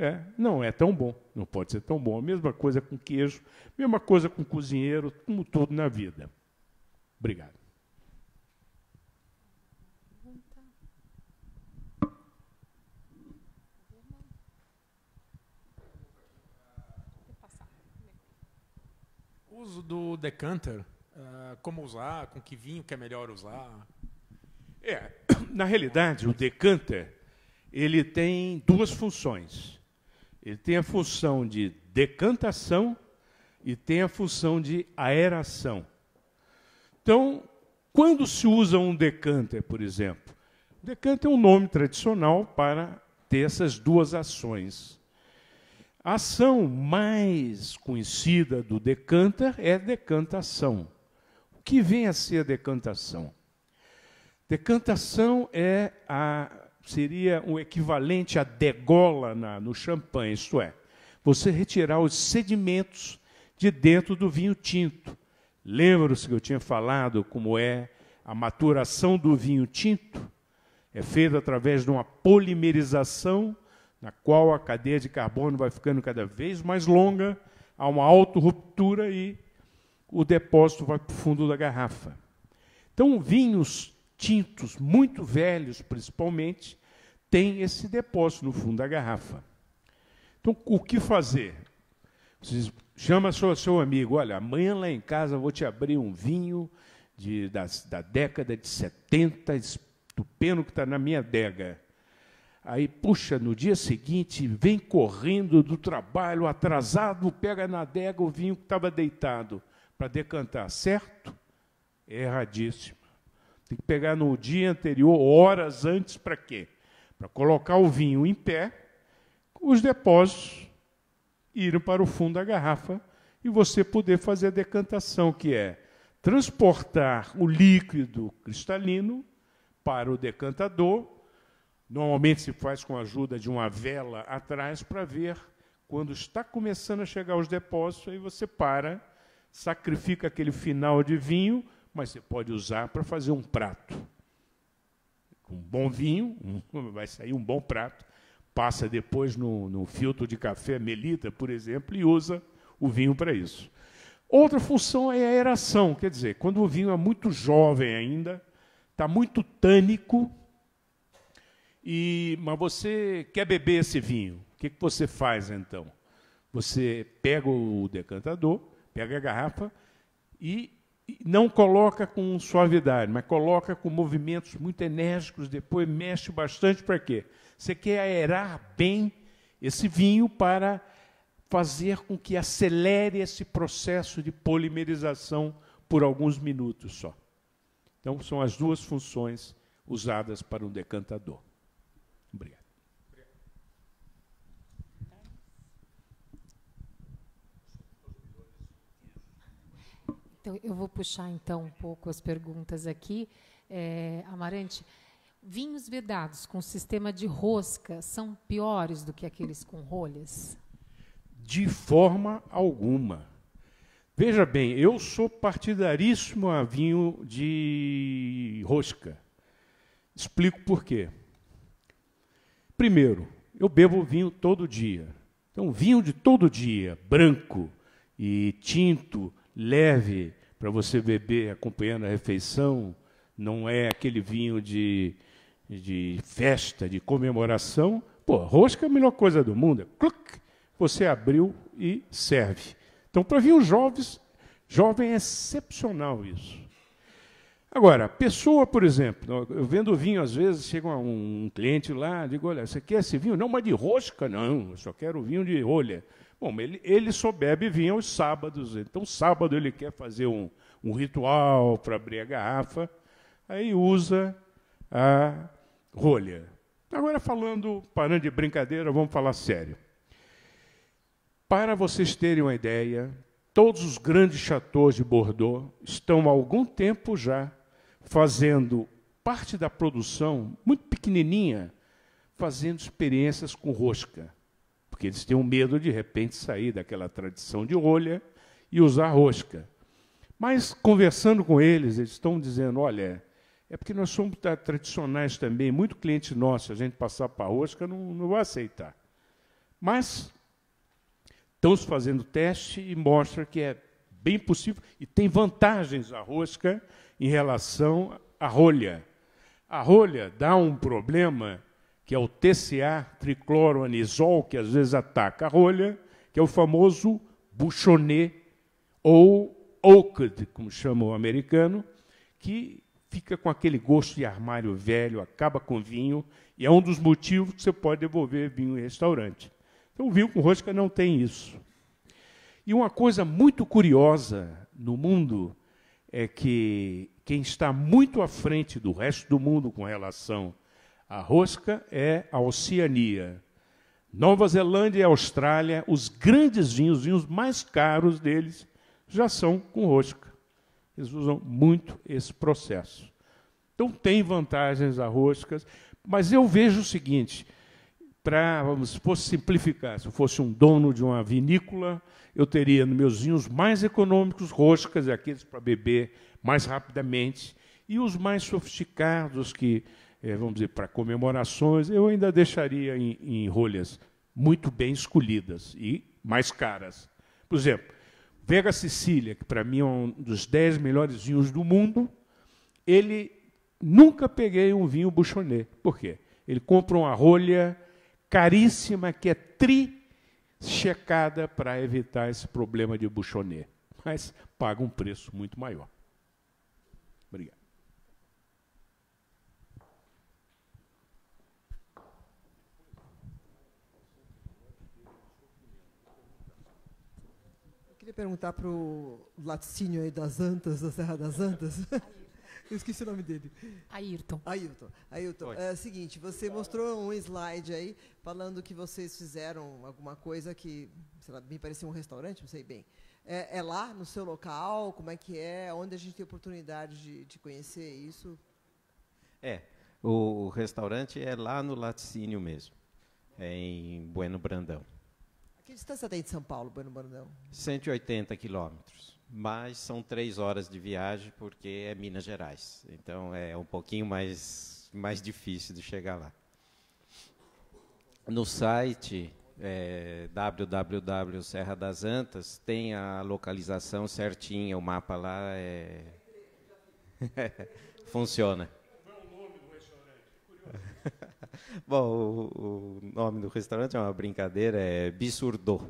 é, não é tão bom, não pode ser tão bom. A mesma coisa com queijo, mesma coisa com cozinheiro, como tudo na vida. Obrigado. O uso do decanter, ah, como usar, com que vinho que é melhor usar? É, [COUGHS] na realidade, o decanter ele tem duas funções. Ele tem a função de decantação e tem a função de aeração. Então, quando se usa um decanter, por exemplo? Decanter é um nome tradicional para ter essas duas ações. A ação mais conhecida do decanter é decantação. O que vem a ser a decantação? Decantação é a seria o equivalente à degola na, no champanhe, isto é, você retirar os sedimentos de dentro do vinho tinto. Lembram-se que eu tinha falado como é a maturação do vinho tinto? É feita através de uma polimerização, na qual a cadeia de carbono vai ficando cada vez mais longa, há uma autorruptura e o depósito vai para o fundo da garrafa. Então, vinhos tintos, muito velhos principalmente, têm esse depósito no fundo da garrafa. Então, o que fazer? Você chama seu, seu amigo, olha, amanhã lá em casa vou te abrir um vinho de, da, da década de 70, estupendo que está na minha adega. Aí, puxa, no dia seguinte, vem correndo do trabalho, atrasado, pega na adega o vinho que estava deitado para decantar, certo? erradíssimo. Tem que pegar no dia anterior, horas antes, para quê? Para colocar o vinho em pé, os depósitos irem para o fundo da garrafa e você poder fazer a decantação, que é transportar o líquido cristalino para o decantador. Normalmente se faz com a ajuda de uma vela atrás para ver quando está começando a chegar os depósitos, aí você para, sacrifica aquele final de vinho mas você pode usar para fazer um prato. um bom vinho, um, vai sair um bom prato. Passa depois no, no filtro de café melita, por exemplo, e usa o vinho para isso. Outra função é a aeração, quer dizer, quando o vinho é muito jovem ainda, está muito tânico, e, mas você quer beber esse vinho, o que, que você faz então? Você pega o decantador, pega a garrafa e não coloca com suavidade, mas coloca com movimentos muito enérgicos, depois mexe bastante para quê? Você quer aerar bem esse vinho para fazer com que acelere esse processo de polimerização por alguns minutos só. Então, são as duas funções usadas para um decantador. Eu, então, eu vou puxar então um pouco as perguntas aqui, é, Amarante. Vinhos vedados com sistema de rosca são piores do que aqueles com rolhas? De forma alguma. Veja bem, eu sou partidaríssimo a vinho de rosca. Explico por quê. Primeiro, eu bebo vinho todo dia. Então, vinho de todo dia, branco e tinto, leve, para você beber acompanhando a refeição, não é aquele vinho de, de festa, de comemoração. Pô, rosca é a melhor coisa do mundo. Cluc, você abriu e serve. Então, para vinhos jovens, jovem é excepcional isso. Agora, pessoa, por exemplo, eu vendo vinho, às vezes chega um cliente lá, digo, olha, você quer esse vinho? Não, mas de rosca? Não, eu só quero vinho de rolha. Bom, ele, ele soberbe vinha aos sábados, então sábado ele quer fazer um, um ritual para abrir a garrafa, aí usa a rolha. Agora falando, parando de brincadeira, vamos falar sério. Para vocês terem uma ideia, todos os grandes chateaus de Bordeaux estão há algum tempo já fazendo parte da produção, muito pequenininha, fazendo experiências com rosca porque eles tinham medo de repente sair daquela tradição de rolha e usar rosca. Mas conversando com eles, eles estão dizendo: olha, é porque nós somos tradicionais também, muito cliente nosso, a gente passar para a rosca não, não vai aceitar. Mas estão se fazendo teste e mostra que é bem possível e tem vantagens a rosca em relação à rolha. A rolha dá um problema que é o TCA tricloroanisol, que às vezes ataca a rolha, que é o famoso Bouchonnet ou Oaked, como chama o americano, que fica com aquele gosto de armário velho, acaba com vinho, e é um dos motivos que você pode devolver vinho em restaurante. Então, o vinho com rosca não tem isso. E uma coisa muito curiosa no mundo é que quem está muito à frente do resto do mundo com relação a rosca é a Oceania. Nova Zelândia e Austrália, os grandes vinhos, os vinhos mais caros deles, já são com rosca. Eles usam muito esse processo. Então tem vantagens a roscas, mas eu vejo o seguinte, para, vamos, se fosse simplificar, se eu fosse um dono de uma vinícola, eu teria nos meus vinhos mais econômicos roscas, aqueles para beber mais rapidamente, e os mais sofisticados que é, vamos dizer, para comemorações, eu ainda deixaria em, em rolhas muito bem escolhidas e mais caras. Por exemplo, Vega Sicília, que para mim é um dos dez melhores vinhos do mundo, ele nunca peguei um vinho Bouchonnet. Por quê? Ele compra uma rolha caríssima que é tri checada para evitar esse problema de Bouchonnet, mas paga um preço muito maior. perguntar para o laticínio aí das Antas, da Serra das Antas. [LAUGHS] Eu esqueci o nome dele. Ayrton. Ayrton. Ayrton. É o seguinte, você mostrou um slide aí falando que vocês fizeram alguma coisa que, sei lá, me parecia um restaurante, não sei bem. É, é lá no seu local? Como é que é? Onde a gente tem oportunidade de, de conhecer isso? É, o, o restaurante é lá no laticínio mesmo, é em Bueno Brandão. Que distância tem de São Paulo, para o Brandão? 180 quilômetros. Mas são três horas de viagem porque é Minas Gerais. Então é um pouquinho mais, mais difícil de chegar lá. No site é, antas tem a localização certinha, o mapa lá é... [LAUGHS] funciona. [LAUGHS] Bom, o, o, nome do restaurante é uma brincadeira, é Bisurdô.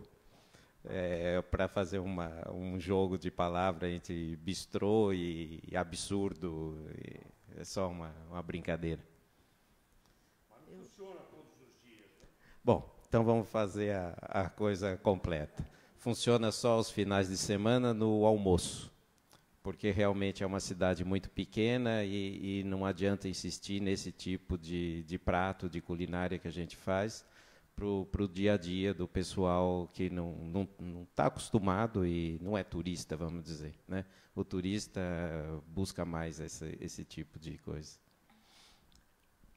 É, para fazer uma, um jogo de palavra entre bistrô e, e absurdo. E é só uma, uma brincadeira. Mas não funciona todos os dias. Né? Bom, então vamos fazer a, a coisa completa. Funciona só aos finais de semana no almoço porque realmente é uma cidade muito pequena e, e não adianta insistir nesse tipo de, de, prato, de culinária que a gente faz para o dia a dia do pessoal que não está acostumado e não é turista, vamos dizer. Né? O turista eh, busca mais esse, esse tipo de coisa.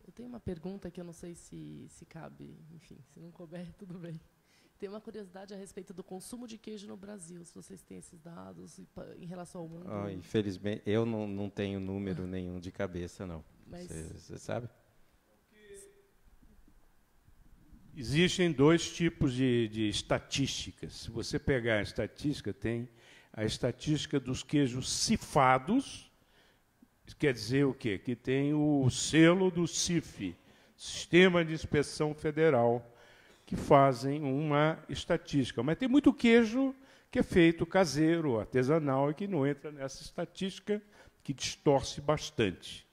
Eu tenho uma pergunta que eu não sei se, se cabe, enfim, se não couber, [LAUGHS] tudo bem. Tem uma curiosidade a respeito do consumo de queijo no Brasil, se vocês têm esses dados em relação ao mundo. Ah, infelizmente, eu não, não tenho número [LAUGHS] nenhum de cabeça, não. Você sabe? Existem dois tipos de, de estatísticas. Se você pegar a estatística, tem a estatística dos queijos cifados, quer dizer o quê? Que tem o selo do CIF, Sistema de Inspeção Federal que fazem uma estatística. Mas tem muito queijo que é feito caseiro, artesanal, e que não entra nessa estatística, que distorce bastante.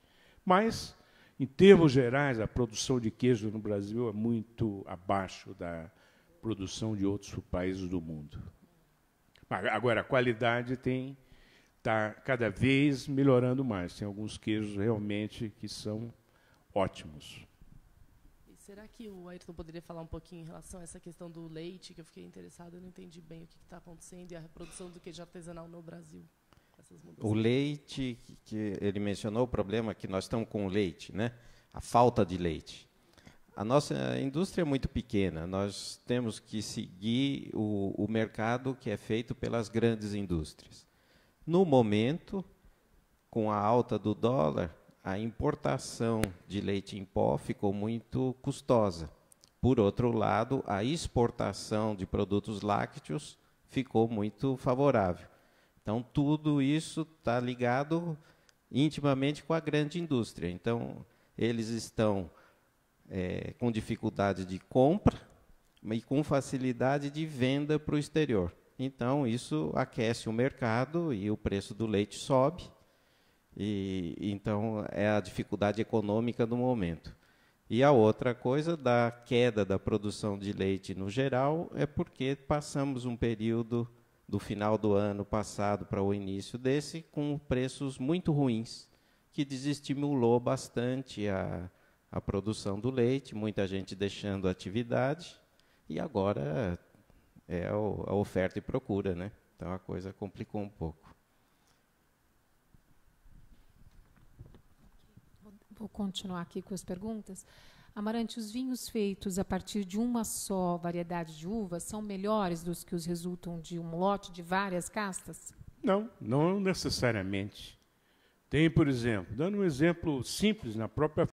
Mas, em termos gerais, a produção de queijo no Brasil é muito abaixo da produção de outros países do mundo. Agora, a qualidade tem está cada vez melhorando mais. Tem alguns queijos realmente que são ótimos. Será que o Ayrton poderia falar um pouquinho em relação a essa questão do leite, que eu fiquei interessado? eu não entendi bem o que está acontecendo e a reprodução do queijo artesanal no Brasil? O leite, que ele mencionou o problema é que nós estamos com o leite, né? a falta de leite. A nossa indústria é muito pequena, nós temos que seguir o, o mercado que é feito pelas grandes indústrias. No momento, com a alta do dólar, a importação de leite em pó ficou muito custosa. Por outro lado, a exportação de produtos lácteos ficou muito favorável. Então, tudo isso está ligado intimamente com a grande indústria. Então, eles estão é, com dificuldade de compra e com facilidade de venda para o exterior. Então, isso aquece o mercado e o preço do leite sobe. E, então, é a dificuldade econômica do momento. E a outra coisa da queda da produção de leite no geral é porque passamos um período do final do ano passado para o início desse com preços muito ruins, que desestimulou bastante a, a produção do leite, muita gente deixando a atividade, e agora é a oferta e procura, né? Então a coisa complicou um pouco. Vou continuar aqui com as perguntas. Amarante, os vinhos feitos a partir de uma só variedade de uva são melhores dos que os resultam de um lote de várias castas? Não, não necessariamente. Tem, por exemplo, dando um exemplo simples na própria